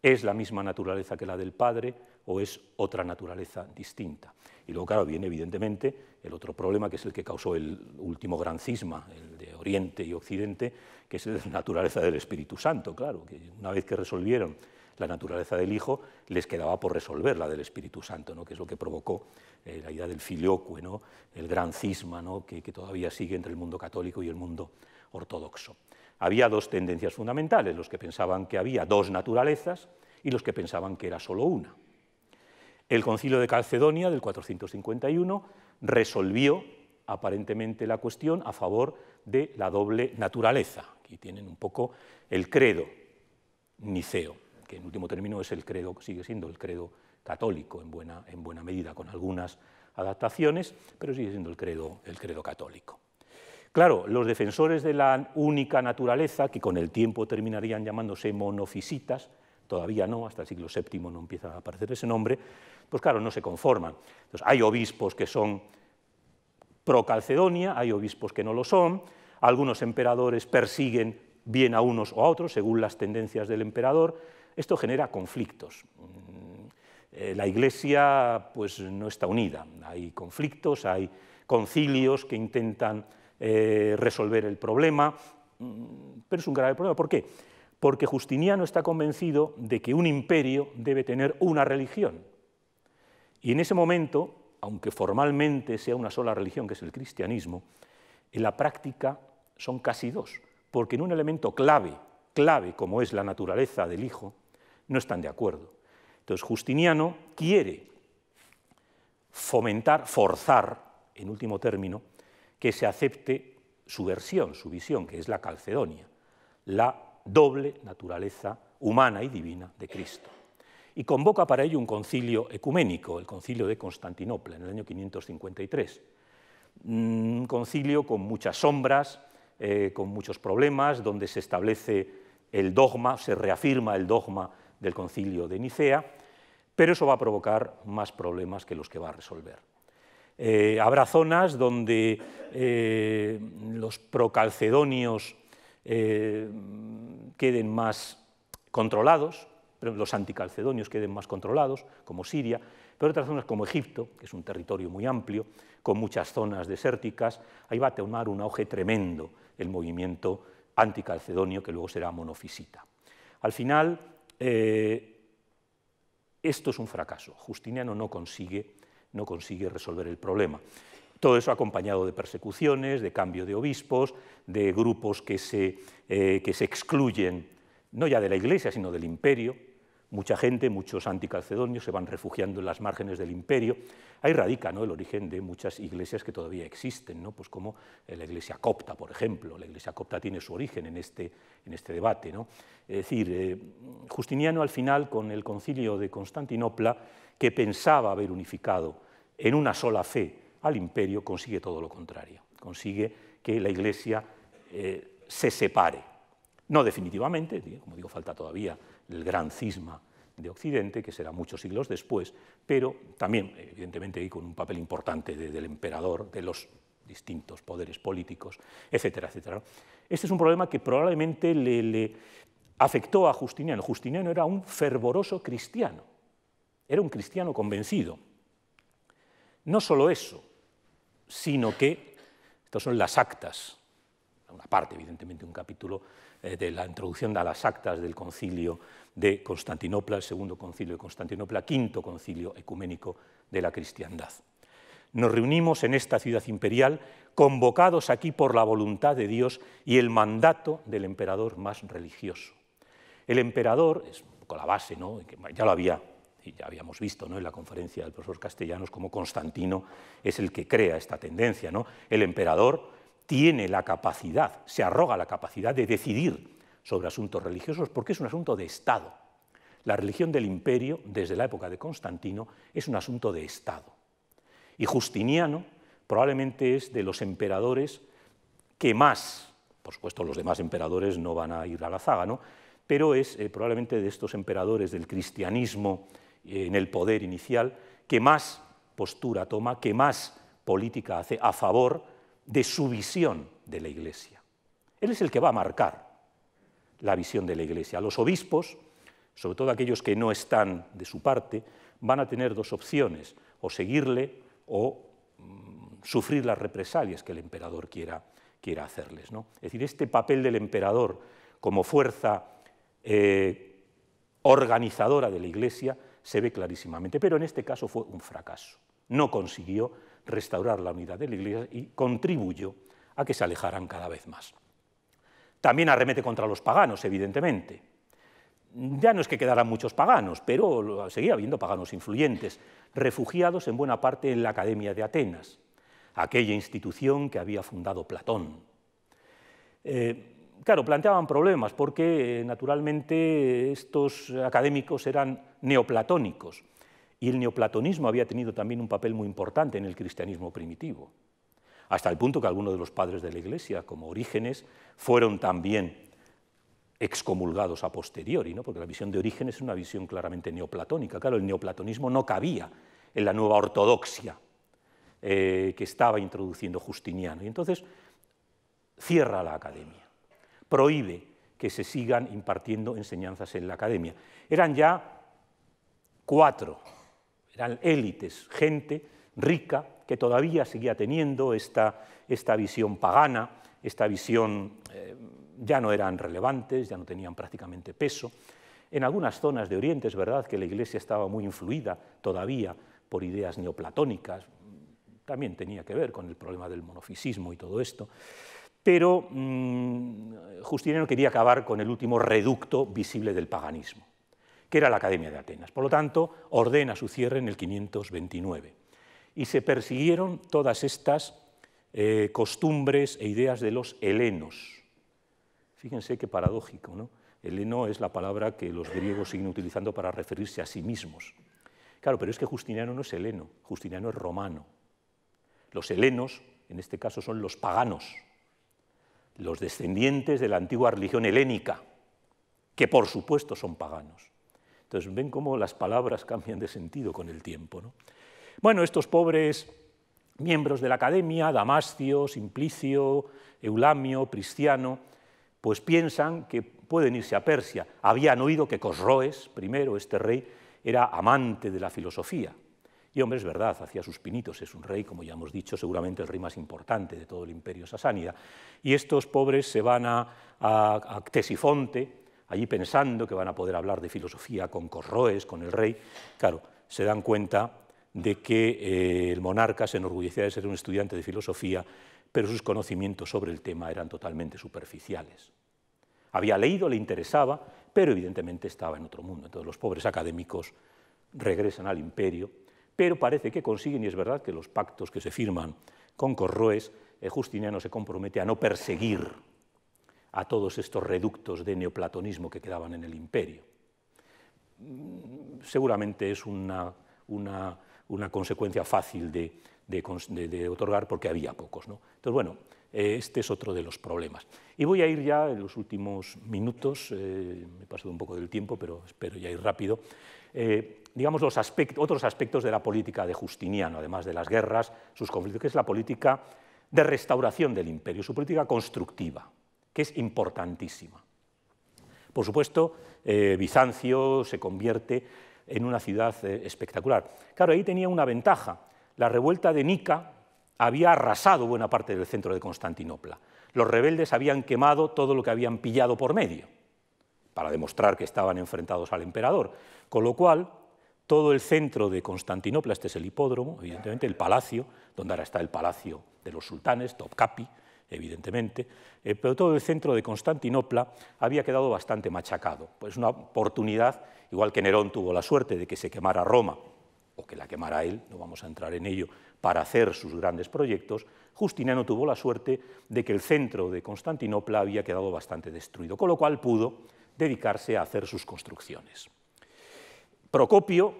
¿Es la misma naturaleza que la del Padre o es otra naturaleza distinta? Y luego, claro, viene evidentemente el otro problema, que es el que causó el último gran cisma, el de Oriente y Occidente, que es la naturaleza del Espíritu Santo, claro, que una vez que resolvieron la naturaleza del Hijo, les quedaba por resolver la del Espíritu Santo, ¿no? que es lo que provocó eh, la idea del filioque, ¿no? el gran cisma que todavía sigue entre el mundo católico y el mundo ortodoxo. Había dos tendencias fundamentales, los que pensaban que había dos naturalezas y los que pensaban que era solo una. El concilio de Calcedonia del 451 resolvió aparentemente la cuestión a favor de la doble naturaleza. Aquí tienen un poco el credo niceo, que en último término es el credo, sigue siendo el credo católico en buena, en buena medida, con algunas adaptaciones, pero sigue siendo el credo, el credo católico. Claro, los defensores de la única naturaleza, que con el tiempo terminarían llamándose monofisitas, todavía no, hasta el siglo VII no empieza a aparecer ese nombre, pues claro, no se conforman. hay obispos que son pro Calcedonia, hay obispos que no lo son, algunos emperadores persiguen bien a unos o a otros según las tendencias del emperador, esto genera conflictos. Mm, eh, la Iglesia pues, no está unida, hay conflictos, hay concilios que intentan eh, resolver el problema, mm, pero es un grave problema. ¿Por qué? Porque Justiniano está convencido de que un imperio debe tener una religión. Y en ese momento, aunque formalmente sea una sola religión, que es el cristianismo, en la práctica son casi dos, porque en un elemento clave, clave como es la naturaleza del Hijo, no están de acuerdo. Entonces, Justiniano quiere fomentar, forzar, en último término, que se acepte su versión, su visión, que es la calcedonia, la doble naturaleza humana y divina de Cristo. Y convoca para ello un concilio ecuménico, el concilio de Constantinopla, en el año 553. Un concilio con muchas sombras, eh, con muchos problemas, donde se establece el dogma, se reafirma el dogma del concilio de Nicea, pero eso va a provocar más problemas que los que va a resolver. Eh, habrá zonas donde eh, los procalcedonios eh, queden más controlados, los anticalcedonios queden más controlados, como Siria, pero otras zonas como Egipto, que es un territorio muy amplio, con muchas zonas desérticas, ahí va a tomar un auge tremendo el movimiento anticalcedonio, que luego será monofisita. Al final, esto es un fracaso. Justiniano no consigue no consigue resolver el problema. Todo eso acompañado de persecuciones, de cambio de obispos, de grupos que se, eh, que se excluyen, no ya de la Iglesia, sino del imperio. Mucha gente, muchos anticalcedonios se van refugiando en las márgenes del imperio. Ahí radica ¿no? el origen de muchas iglesias que todavía existen, ¿no? pues como la iglesia copta, por ejemplo. La iglesia copta tiene su origen en este, en este debate. ¿no? Es decir, eh, Justiniano al final, con el concilio de Constantinopla, que pensaba haber unificado en una sola fe al imperio, consigue todo lo contrario. Consigue que la Iglesia eh, se separe. No definitivamente, como digo, falta todavía el gran cisma de Occidente, que será muchos siglos después, pero también, evidentemente, con un papel importante del emperador, de los distintos poderes políticos, etcétera, etcétera. Este es un problema que probablemente le afectó a Justiniano. Justiniano era un fervoroso cristiano era un cristiano convencido. No solo eso, sino que, estas son las actas, una parte, evidentemente, un capítulo eh, de la introducción a las actas del concilio de Constantinopla, el segundo concilio de Constantinopla, quinto concilio ecuménico de la cristiandad. Nos reunimos en esta ciudad imperial, convocados aquí por la voluntad de Dios y el mandato del emperador más religioso. El emperador, es con la base, ¿no? ya lo había y ya habíamos visto ¿no? en la conferencia del profesor Castellanos cómo Constantino es el que crea esta tendencia. ¿no? El emperador tiene la capacidad, se arroga la capacidad de decidir sobre asuntos religiosos porque es un asunto de Estado. La religión del imperio, desde la época de Constantino, es un asunto de Estado. Y Justiniano probablemente es de los emperadores que más, por supuesto los demás emperadores no van a ir a la zaga, ¿no? pero es eh, probablemente de estos emperadores del cristianismo en el poder inicial, que más postura toma, que más política hace a favor de su visión de la Iglesia. Él es el que va a marcar la visión de la Iglesia. Los obispos, sobre todo aquellos que no están de su parte, van a tener dos opciones, o seguirle o mm, sufrir las represalias que el emperador quiera, hacerles. ¿no? Es decir, este papel del emperador como fuerza eh, organizadora de la Iglesia se ve clarísimamente. Pero en este caso fue un fracaso. No consiguió restaurar la unidad de la Iglesia y contribuyó a que se alejaran cada vez más. También arremete contra los paganos, evidentemente. Ya no es que quedaran muchos paganos, pero seguía habiendo paganos influyentes, refugiados en buena parte en la Academia de Atenas, aquella institución que había fundado Platón. Eh, claro, planteaban problemas porque eh, naturalmente estos académicos eran neoplatónicos y el neoplatonismo había tenido también un papel muy importante en el cristianismo primitivo, hasta el punto que algunos de los padres de la Iglesia, como Orígenes, fueron también excomulgados a posteriori, ¿no? porque la visión de Orígenes es una visión claramente neoplatónica. Claro, el neoplatonismo no cabía en la nueva ortodoxia eh, que estaba introduciendo Justiniano. Y entonces cierra la academia prohíbe que se sigan impartiendo enseñanzas en la academia. Eran ya cuatro, eran élites, gente rica que todavía seguía teniendo esta, visión pagana, esta visión eh, ya no eran relevantes, ya no tenían prácticamente peso. En algunas zonas de Oriente es verdad que la Iglesia estaba muy influida todavía por ideas neoplatónicas, también tenía que ver con el problema del monofisismo y todo esto. Pero mm, Justiniano quería acabar con el último reducto visible del paganismo, que era la Academia de Atenas. Por lo tanto, ordena su cierre en el 529. Y se persiguieron todas estas eh, costumbres e ideas de los helenos. Fíjense qué paradójico, ¿no? Heleno es la palabra que los griegos siguen utilizando para referirse a sí mismos. Claro, pero es que Justiniano no es heleno, Justiniano es romano. Los helenos, en este caso, son los paganos, los descendientes de la antigua religión helénica, que por supuesto son paganos. Entonces ven cómo las palabras cambian de sentido con el tiempo. ¿no? Bueno, estos pobres miembros de la academia, Damascio, Simplicio, Eulamio, Cristiano, pues piensan que pueden irse a Persia. Habían oído que Cosroes, primero este rey, era amante de la filosofía. Y hombre, es verdad, hacía sus pinitos, es un rey, como ya hemos dicho, seguramente el rey más importante de todo el imperio sasánida. Y estos pobres se van a, a, allí pensando que van a poder hablar de filosofía con Corroes, con el rey. Claro, se dan cuenta de que eh, el monarca se enorgullecía de ser un estudiante de filosofía, pero sus conocimientos sobre el tema eran totalmente superficiales. Había leído, le interesaba, pero evidentemente estaba en otro mundo. Entonces los pobres académicos regresan al imperio pero parece que consiguen, y es verdad que los pactos que se firman con Corroes, eh, Justiniano se compromete a no perseguir a todos estos reductos de neoplatonismo que quedaban en el imperio. Seguramente es una, una, consecuencia fácil de, otorgar porque había pocos. ¿no? Entonces, bueno, eh, este es otro de los problemas. Y voy a ir ya en los últimos minutos, eh, me he pasado un poco del tiempo, pero espero ya ir rápido digamos, los otros aspectos de la política de Justiniano, además de las guerras, sus conflictos, que es la política de restauración del imperio, su política constructiva, que es importantísima. Por supuesto, eh, Bizancio se convierte en una ciudad eh, espectacular. Claro, ahí tenía una ventaja. La revuelta de Nica había arrasado buena parte del centro de Constantinopla. Los rebeldes habían quemado todo lo que habían pillado por medio, para demostrar que estaban enfrentados al emperador. Con lo cual, todo el centro de Constantinopla, este es el hipódromo, evidentemente, el palacio, donde ahora está el palacio de los sultanes, Topkapi, evidentemente, eh, pero todo el centro de Constantinopla había quedado bastante machacado. Pues una oportunidad, igual que Nerón tuvo la suerte de que se quemara Roma, o que la quemara él, no vamos a entrar en ello, para hacer sus grandes proyectos, Justiniano tuvo la suerte de que el centro de Constantinopla había quedado bastante destruido, con lo cual pudo dedicarse a hacer sus construcciones. Procopio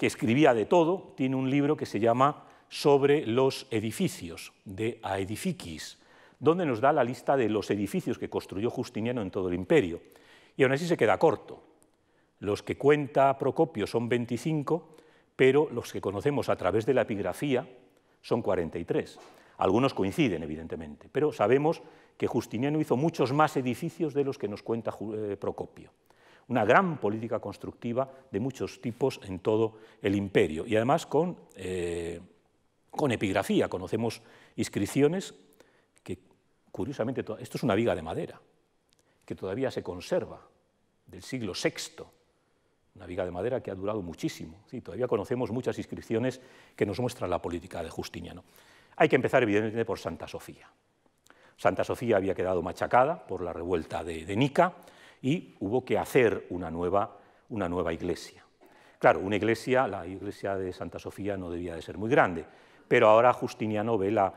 que escribía de todo, tiene un libro que se llama Sobre los edificios, de Aedificis, donde nos da la lista de los edificios que construyó Justiniano en todo el imperio. Y aún así se queda corto. Los que cuenta Procopio son 25, pero los que conocemos a través de la epigrafía son 43. Algunos coinciden, evidentemente, pero sabemos que Justiniano hizo muchos más edificios de los que nos cuenta eh, Procopio una gran política constructiva de muchos tipos en todo el imperio y además con, eh, epigrafía. Conocemos inscripciones que, curiosamente, esto es una viga de madera que todavía se conserva del siglo VI, una viga de madera que ha durado muchísimo. todavía conocemos muchas inscripciones que nos muestran la política de Justiniano. Hay que empezar, evidentemente, por Santa Sofía. Santa Sofía había quedado machacada por la revuelta de, de Nica y hubo que hacer una nueva, una nueva iglesia. Claro, una iglesia, la iglesia de Santa Sofía no debía de ser muy grande, pero ahora Justiniano ve la,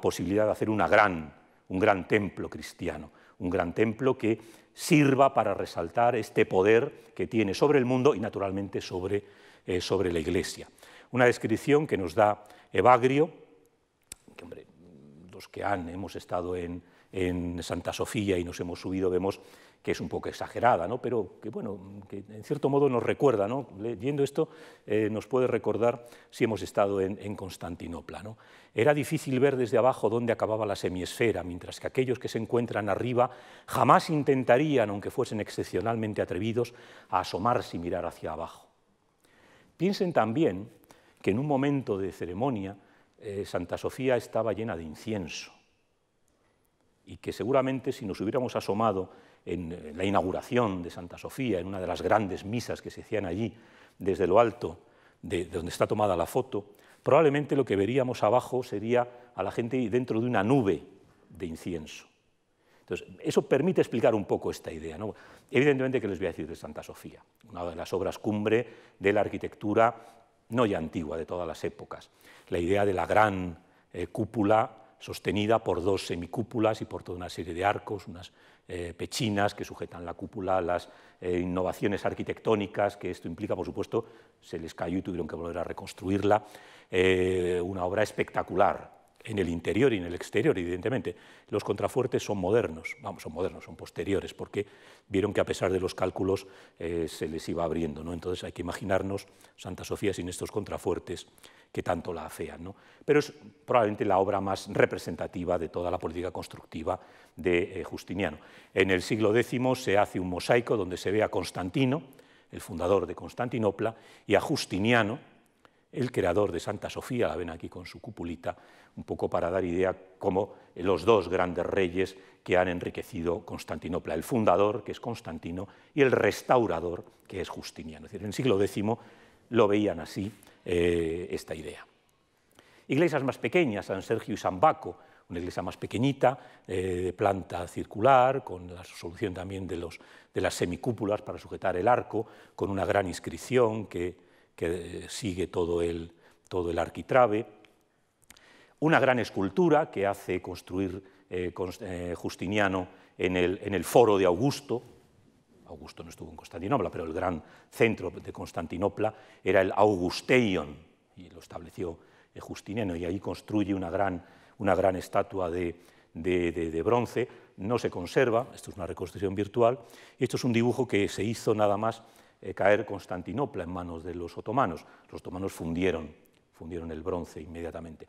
posibilidad de hacer gran, un gran templo cristiano, un gran templo que sirva para resaltar este poder que tiene sobre el mundo y naturalmente sobre, eh, sobre la iglesia. Una descripción que nos da Evagrio, que los que han, hemos estado en Santa Sofía y nos hemos subido, vemos que es un poco exagerada, pero que, bueno, en cierto modo nos recuerda, ¿no? leyendo esto, eh, nos puede recordar si hemos estado en, Constantinopla. Era difícil ver desde abajo dónde acababa la semiesfera, mientras que aquellos que se encuentran arriba jamás intentarían, aunque fuesen excepcionalmente atrevidos, a asomarse y mirar hacia abajo. Piensen también que en un momento de ceremonia eh, Santa Sofía estaba llena de incienso y que seguramente si nos hubiéramos asomado en la inauguración de Santa Sofía, en una de las grandes misas que se hacían allí desde lo alto, de, donde está tomada la foto, probablemente lo que veríamos abajo sería a la gente dentro de una nube de incienso. Entonces, eso permite explicar un poco esta idea. Evidentemente, que les voy a decir de Santa Sofía? Una de las obras cumbre de la arquitectura no ya antigua, de todas las épocas. La idea de la gran eh, cúpula sostenida por dos semicúpulas y por toda una serie de arcos, unas eh, pechinas que sujetan la cúpula, las eh, innovaciones arquitectónicas que esto implica, por supuesto, se les cayó y tuvieron que volver a reconstruirla. Eh, una obra espectacular, en el interior y en el exterior, evidentemente. Los contrafuertes son modernos, vamos, son modernos, son posteriores, porque vieron que a pesar de los cálculos eh, se les iba abriendo. ¿no? Entonces hay que imaginarnos Santa Sofía sin estos contrafuertes que tanto la afean. ¿no? Pero es probablemente la obra más representativa de toda la política constructiva de eh, Justiniano. En el siglo X se hace un mosaico donde se ve a Constantino, el fundador de Constantinopla, y a Justiniano, el creador de Santa Sofía, la ven aquí con su cupulita, un poco para dar idea cómo los dos grandes reyes que han enriquecido Constantinopla, el fundador, que es Constantino, y el restaurador, que es Justiniano. en el siglo X lo veían así eh, esta idea. Iglesias más pequeñas, San Sergio y San Baco, una iglesia más pequeñita, eh, de planta circular, con la solución también de, las semicúpulas para sujetar el arco, con una gran inscripción que, sigue todo el, todo el arquitrabe una gran escultura que hace construir eh, eh, Justiniano en el, foro de Augusto, Augusto no estuvo en Constantinopla, pero el gran centro de Constantinopla era el Augusteion, y lo estableció eh, Justiniano, y ahí construye una gran, estatua de, bronce, no se conserva, esto es una reconstrucción virtual, y esto es un dibujo que se hizo nada más caer Constantinopla en manos de los otomanos. Los otomanos fundieron el bronce inmediatamente.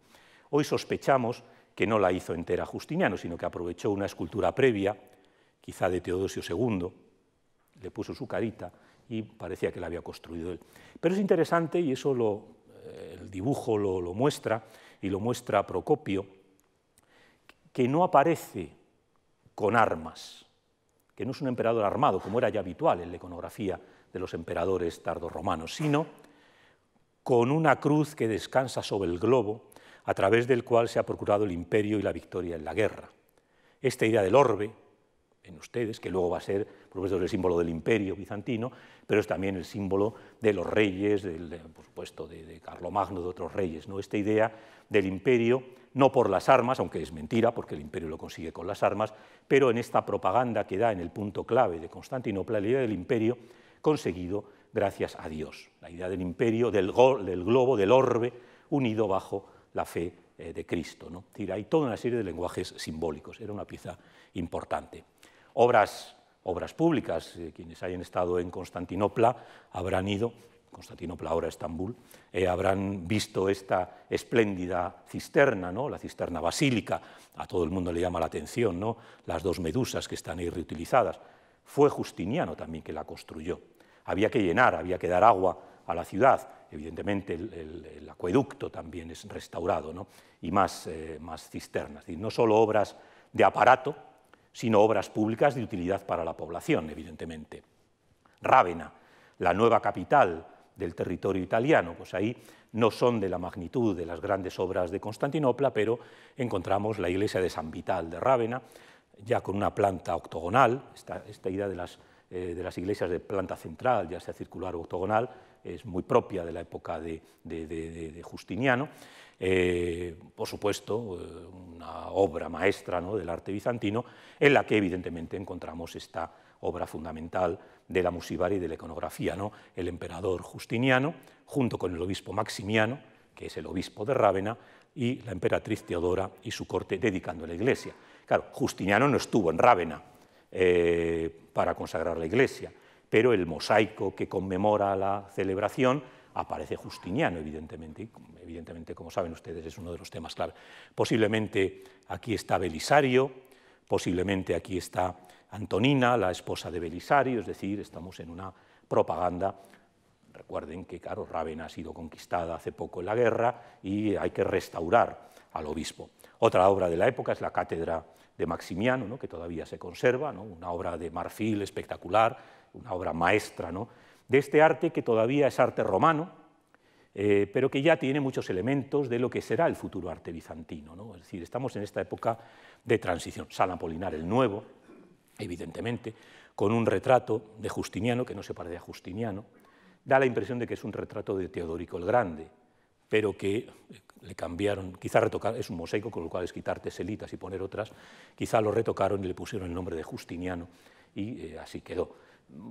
Hoy sospechamos que no la hizo entera Justiniano, sino que aprovechó una escultura previa, quizá de Teodosio II, le puso su carita y parecía que la había construido él. Pero es interesante, y eso lo, eh, el dibujo lo, lo muestra, y lo muestra Procopio, que no aparece con armas, que no es un emperador armado, como era ya habitual en la iconografía de los emperadores tardorromanos, sino con una cruz que descansa sobre el globo a través del cual se ha procurado el imperio y la victoria en la guerra. Esta idea del orbe, en ustedes, que luego va a ser, por supuesto, el símbolo del imperio bizantino, pero es también el símbolo de los reyes, por supuesto, de, de Carlomagno, de otros reyes. ¿no? Esta idea del imperio, no por las armas, aunque es mentira, porque el imperio lo consigue con las armas, pero en esta propaganda que da en el punto clave de Constantinopla, la idea del imperio conseguido gracias a Dios. La idea del imperio, del, del globo, del orbe, unido bajo la fe eh, de Cristo. ¿no? Hay toda una serie de lenguajes simbólicos, era una pieza importante. Obras, obras públicas, eh, quienes hayan estado en Constantinopla habrán ido, Constantinopla ahora Estambul, eh, habrán visto esta espléndida cisterna, ¿no? la cisterna basílica, a todo el mundo le llama la atención, ¿no? las dos medusas que están ahí reutilizadas. Fue Justiniano también que la construyó. Había que llenar, había que dar agua a la ciudad. Evidentemente el, acueducto también es restaurado y más, eh, cisternas. Y no solo obras de aparato, sino obras públicas de utilidad para la población, evidentemente. Rávena, la nueva capital del territorio italiano, pues ahí no son de la magnitud de las grandes obras de Constantinopla, pero encontramos la iglesia de San Vital de Rávena, ya con una planta octogonal, esta, idea de las, eh, de las iglesias de planta central, ya sea circular o octogonal, es muy propia de la época de, Justiniano. Eh, por supuesto, eh, una obra maestra del arte bizantino, en la que evidentemente encontramos esta obra fundamental de la musivari y de la iconografía, ¿no? el emperador Justiniano, junto con el obispo Maximiano, que es el obispo de Rávena, y la emperatriz Teodora y su corte dedicando la iglesia. Claro, Justiniano no estuvo en Rávena eh, para consagrar la iglesia, pero el mosaico que conmemora la celebración aparece Justiniano, evidentemente, y evidentemente, como saben ustedes, es uno de los temas clave. Posiblemente aquí está Belisario, posiblemente aquí está Antonina, la esposa de Belisario, es decir, estamos en una propaganda. Recuerden que, claro, Raven ha sido conquistada hace poco en la guerra y hay que restaurar al obispo. Otra obra de la época es la Cátedra de Maximiano, ¿no? que todavía se conserva, una obra de marfil espectacular, una obra maestra ¿no? de este arte que todavía es arte romano, eh, pero que ya tiene muchos elementos de lo que será el futuro arte bizantino. ¿no? Es decir, estamos en esta época de transición. San Apolinar el Nuevo, evidentemente, con un retrato de Justiniano que no se parece a Justiniano, da la impresión de que es un retrato de Teodorico el Grande, pero que eh, le cambiaron, quizá retocaron, es un mosaico con lo cual es quitar teselitas y poner otras, quizá lo retocaron y le pusieron el nombre de Justiniano y eh, así quedó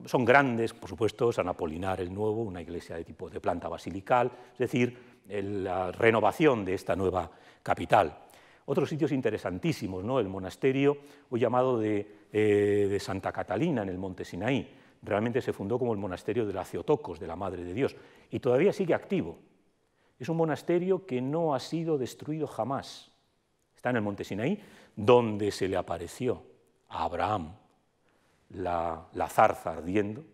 son grandes, por supuesto, San Apolinar el Nuevo, una iglesia de tipo de planta basilical, es decir, la renovación de esta nueva capital. Otros sitios interesantísimos, ¿no? el monasterio hoy llamado de, eh, de Santa Catalina en el monte Sinaí, realmente se fundó como el monasterio de la Ciotocos, de la Madre de Dios, y todavía sigue activo. Es un monasterio que no ha sido destruido jamás. Está en el monte Sinaí, donde se le apareció a Abraham la, zarza ardiendo,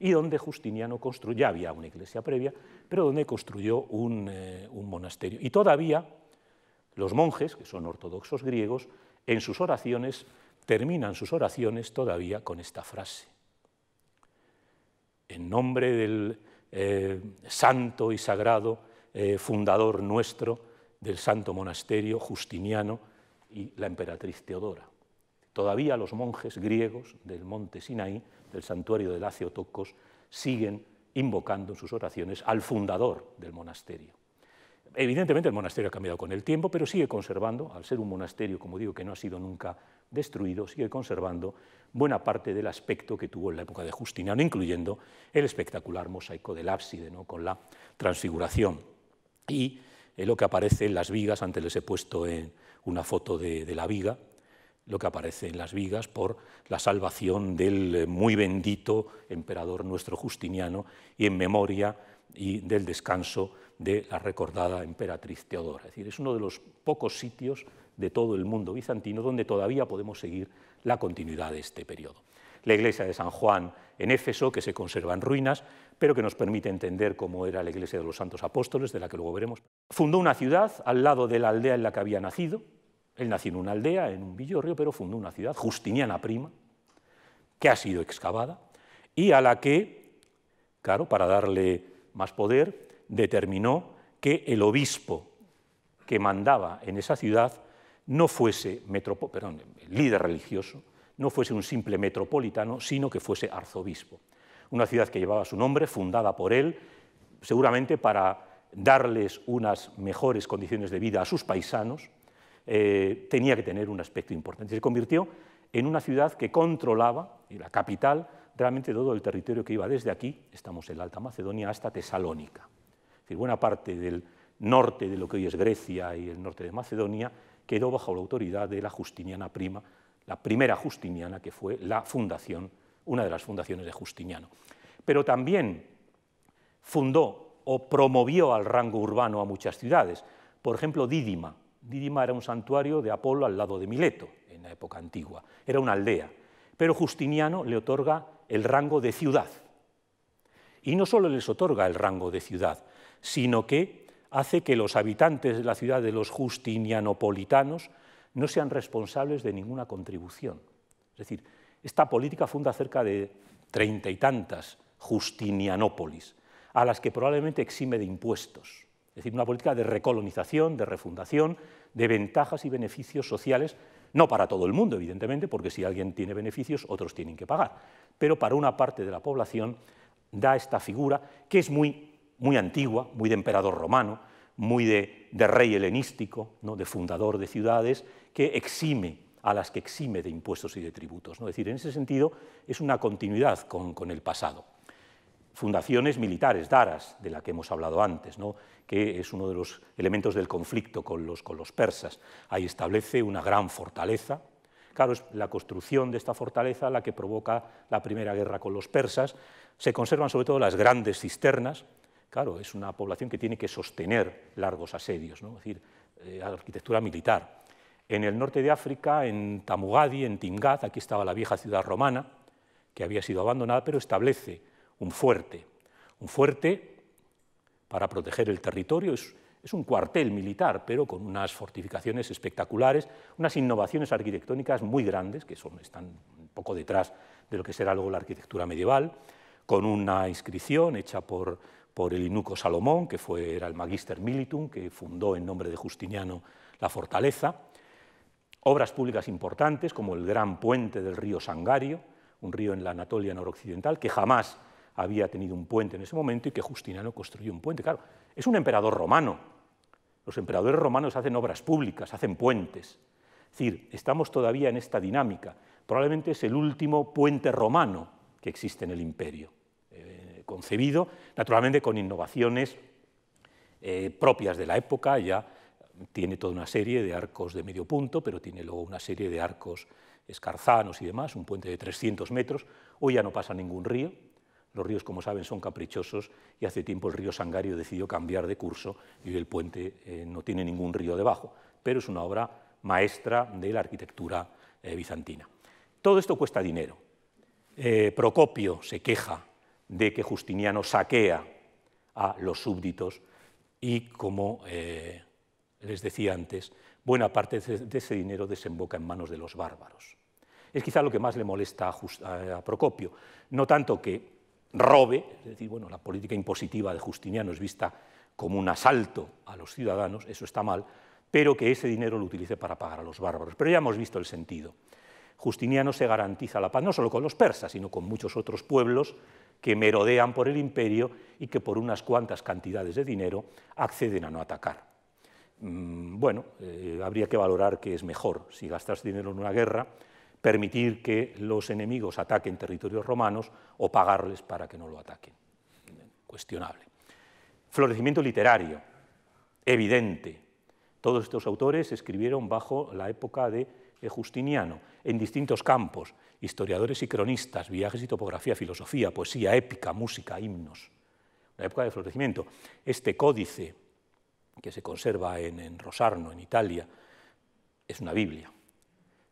y donde Justiniano construyó, ya había una iglesia previa, pero donde construyó eh, un, monasterio. Y todavía los monjes, que son ortodoxos griegos, en sus oraciones, terminan sus oraciones todavía con esta frase. En nombre del eh, santo y sagrado eh, fundador nuestro, del santo monasterio Justiniano y la emperatriz Teodora. Todavía los monjes griegos del monte Sinaí, del santuario de Lacio Tocos, siguen invocando en sus oraciones al fundador del monasterio. Evidentemente el monasterio ha cambiado con el tiempo, pero sigue conservando, al ser un monasterio, como digo, que no ha sido nunca destruido, sigue conservando buena parte del aspecto que tuvo en la época de Justiniano, incluyendo el espectacular mosaico del ábside, ¿no? con la transfiguración. Y eh, lo que aparece en las vigas, antes les he puesto en eh, una foto de la viga, lo que aparece en las vigas por la salvación del eh, muy bendito emperador nuestro Justiniano y en memoria y del descanso de la recordada emperatriz Teodora. Es decir, es uno de los pocos sitios de todo el mundo bizantino donde todavía podemos seguir la continuidad de este periodo. La iglesia de San Juan en Éfeso, que se conserva en ruinas, pero que nos permite entender cómo era la iglesia de los santos apóstoles, de la que luego veremos. Fundó una ciudad al lado de la aldea en la que había nacido, él nació en una aldea, en un villorrio, pero fundó una ciudad, Justiniana Prima, que ha sido excavada y a la que, claro, para darle más poder, determinó que el obispo que mandaba en esa ciudad no fuese líder religioso, no fuese un simple metropolitano, sino que fuese arzobispo. Una ciudad que llevaba su nombre, fundada por él, seguramente para darles unas mejores condiciones de vida a sus paisanos, eh, tenía que tener un aspecto importante. Se convirtió en una ciudad que controlaba, y la capital, realmente todo el territorio que iba desde aquí, estamos en la Alta Macedonia, hasta Tesalónica. Es decir, buena parte del norte de lo que hoy es Grecia y el norte de Macedonia quedó bajo la autoridad de la Justiniana Prima, la primera Justiniana que fue la fundación, una de las fundaciones de Justiniano. Pero también fundó o promovió al rango urbano a muchas ciudades. Por ejemplo, Dídima, Dídima era un santuario de Apolo al lado de Mileto, en la época antigua. Era una aldea. Pero Justiniano le otorga el rango de ciudad. Y no solo les otorga el rango de ciudad, sino que hace que los habitantes de la ciudad de los justinianopolitanos no sean responsables de ninguna contribución. Es decir, esta política funda cerca de treinta y tantas Justinianópolis, a las que probablemente exime de impuestos. Es decir, una política de recolonización, de refundación, de ventajas y beneficios sociales, no para todo el mundo, evidentemente, porque si alguien tiene beneficios, otros tienen que pagar, pero para una parte de la población da esta figura que es muy, muy antigua, muy de emperador romano, muy de, rey helenístico, ¿no? de fundador de ciudades, que exime a las que exime de impuestos y de tributos. ¿no? Es decir, en ese sentido es una continuidad con el pasado fundaciones militares, Daras, de la que hemos hablado antes, que es uno de los elementos del conflicto con los, persas. Ahí establece una gran fortaleza. Claro, es la construcción de esta fortaleza la que provoca la primera guerra con los persas. Se conservan sobre todo las grandes cisternas. Claro, es una población que tiene que sostener largos asedios, es decir, eh, arquitectura militar. En el norte de África, en Tamugadi, en Tingad, aquí estaba la vieja ciudad romana, que había sido abandonada, pero establece un fuerte. Un fuerte para proteger el territorio es, un cuartel militar, pero con unas fortificaciones espectaculares, unas innovaciones arquitectónicas muy grandes, que son, están un poco detrás de lo que será luego la arquitectura medieval, con una inscripción hecha por, por el inuco Salomón, que fue, era el magister militum, que fundó en nombre de Justiniano la fortaleza, obras públicas importantes como el gran puente del río Sangario, un río en la Anatolia noroccidental, que jamás había tenido un puente en ese momento y que Justiniano construyó un puente. Claro, es un emperador romano. Los emperadores romanos hacen obras públicas, hacen puentes. Es decir, estamos todavía en esta dinámica. Probablemente es el último puente romano que existe en el imperio, eh, concebido naturalmente con innovaciones eh, propias de la época, ya tiene toda una serie de arcos de medio punto, pero tiene luego una serie de arcos escarzanos y demás, un puente de 300 metros, hoy ya no pasa ningún río, los ríos, como saben, son caprichosos y hace tiempo el río Sangario decidió cambiar de curso y el puente eh, no tiene ningún río debajo, pero es una obra maestra de la arquitectura eh, bizantina. Todo esto cuesta dinero. Eh, Procopio se queja de que Justiniano saquea a los súbditos y, como les decía antes, buena parte de ese dinero desemboca en manos de los bárbaros. Es quizá lo que más le molesta a, a Procopio, no tanto que robe, es decir, bueno, la política impositiva de Justiniano es vista como un asalto a los ciudadanos, eso está mal, pero que ese dinero lo utilice para pagar a los bárbaros. Pero ya hemos visto el sentido. Justiniano se garantiza la paz, no solo con los persas, sino con muchos otros pueblos que merodean por el imperio y que por unas cuantas cantidades de dinero acceden a no atacar. Mm, bueno, eh, habría que valorar qué es mejor, si gastas dinero en una guerra permitir que los enemigos ataquen territorios romanos o pagarles para que no lo ataquen. Cuestionable. Florecimiento literario, evidente. Todos estos autores escribieron bajo la época de Justiniano, en distintos campos, historiadores y cronistas, viajes y topografía, filosofía, poesía, épica, música, himnos. una época de florecimiento. Este códice que se conserva en Rosarno, en Italia, es una Biblia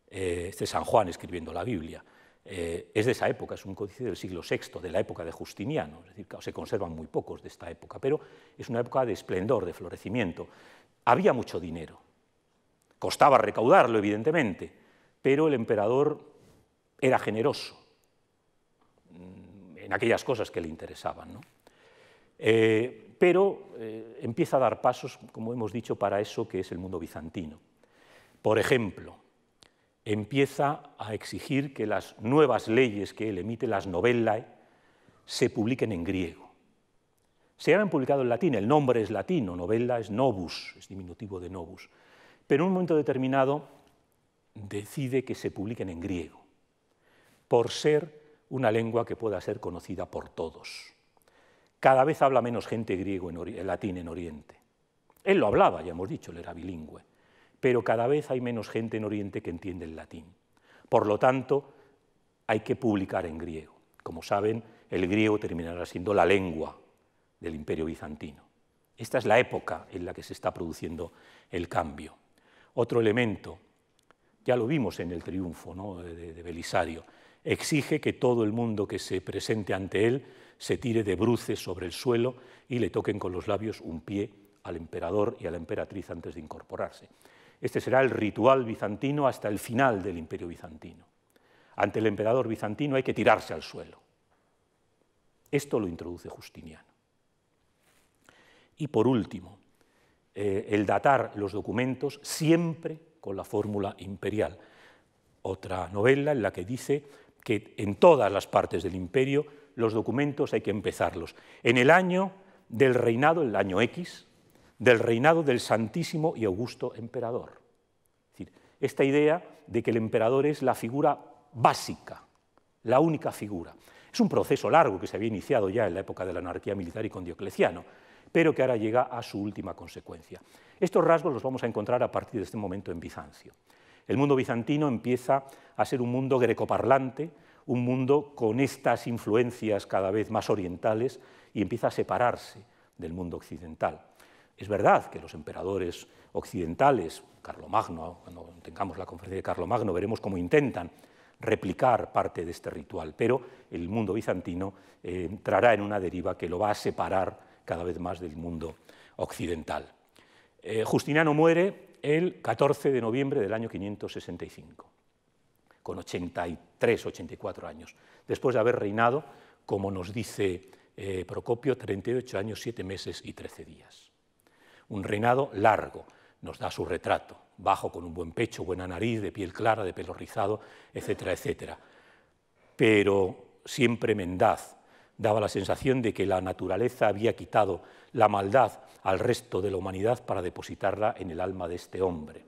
eh, este San Juan escribiendo la Biblia. Eh, es de esa época, es un códice del siglo VI, de la época de Justiniano, es decir, se conservan muy pocos de esta época, pero es una época de esplendor, de florecimiento. Había mucho dinero, costaba recaudarlo, evidentemente, pero el emperador era generoso mm, en aquellas cosas que le interesaban. Eh, pero empieza a dar pasos, como hemos dicho, para eso que es el mundo bizantino. Por ejemplo, empieza a exigir que las nuevas leyes que él emite, las novellae, se publiquen en griego. Se habían publicado en latín, el nombre es latino, novella es novus, es diminutivo de novus, pero en un momento determinado decide que se publiquen en griego, por ser una lengua que pueda ser conocida por todos. Cada vez habla menos gente griego en latín en Oriente. Él lo hablaba, ya hemos dicho, él era bilingüe pero cada vez hay menos gente en Oriente que entiende el latín. Por lo tanto, hay que publicar en griego. Como saben, el griego terminará siendo la lengua del imperio bizantino. Esta es la época en la que se está produciendo el cambio. Otro elemento, ya lo vimos en el triunfo de Belisario, exige que todo el mundo que se presente ante él se tire de bruces sobre el suelo y le toquen con los labios un pie al emperador y a la emperatriz antes de incorporarse. Este será el ritual bizantino hasta el final del imperio bizantino. Ante el emperador bizantino hay que tirarse al suelo. Esto lo introduce Justiniano. Y por último, eh, el datar los documentos siempre con la fórmula imperial. Otra novela en la que dice que en todas las partes del imperio los documentos hay que empezarlos. En el año del reinado, el año X, del reinado del Santísimo y Augusto Emperador. decir, esta idea de que el emperador es la figura básica, la única figura. Es un proceso largo que se había iniciado ya en la época de la anarquía militar y con Diocleciano, pero que ahora llega a su última consecuencia. Estos rasgos los vamos a encontrar a partir de este momento en Bizancio. El mundo bizantino empieza a ser un mundo grecoparlante, un mundo con estas influencias cada vez más orientales y empieza a separarse del mundo occidental. Es verdad que los emperadores occidentales, Carlomagno, cuando tengamos la conferencia de Carlomagno, veremos cómo intentan replicar parte de este ritual, pero el mundo bizantino eh, entrará en una deriva que lo va a separar cada vez más del mundo occidental. Eh, Justiniano muere el 14 de noviembre del año 565, con 83, 84 años, después de haber reinado, como nos dice eh, Procopio, 38 años, 7 meses y 13 días un reinado largo, nos da su retrato, bajo con un buen pecho, buena nariz, de piel clara, de pelo rizado, etcétera, etcétera. Pero siempre mendaz, daba la sensación de que la naturaleza había quitado la maldad al resto de la humanidad para depositarla en el alma de este hombre.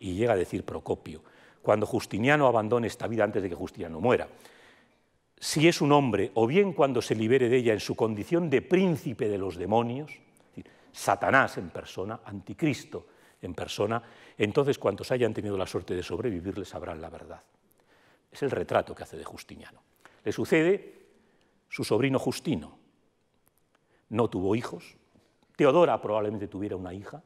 Y llega a decir Procopio, cuando Justiniano abandone esta vida antes de que Justiniano muera, si es un hombre, o bien cuando se libere de ella en su condición de príncipe de los demonios, Satanás en persona, anticristo en persona, entonces cuantos hayan tenido la suerte de sobrevivir les sabrán la verdad. Es el retrato que hace de Justiniano. Le sucede su sobrino Justino. No tuvo hijos. Teodora probablemente tuviera una hija,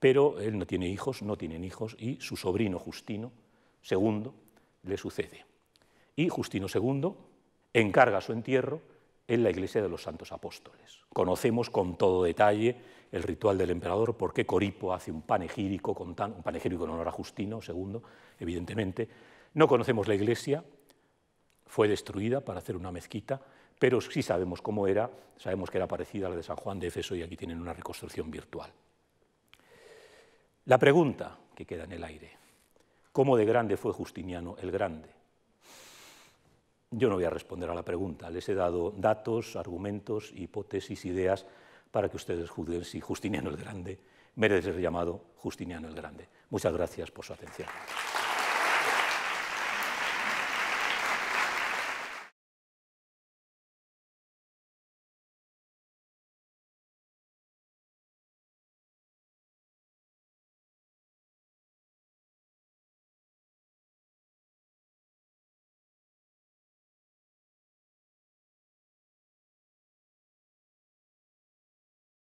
pero él no tiene hijos, no tienen hijos, y su sobrino Justino II le sucede. Y Justino II encarga su entierro en la iglesia de los santos apóstoles. Conocemos con todo detalle el ritual del emperador, por qué Coripo hace un panegírico, con un panegírico en honor a Justino II, evidentemente. No conocemos la iglesia, fue destruida para hacer una mezquita, pero sí sabemos cómo era, sabemos que era parecida a la de San Juan de Éfeso y aquí tienen una reconstrucción virtual. La pregunta que queda en el aire, ¿cómo de grande fue Justiniano el Grande? Yo no voy a responder a la pregunta, les he dado datos, argumentos, hipótesis, ideas para que ustedes juzguen si Justiniano el Grande merece ser llamado Justiniano el Grande. Muchas gracias por su atención.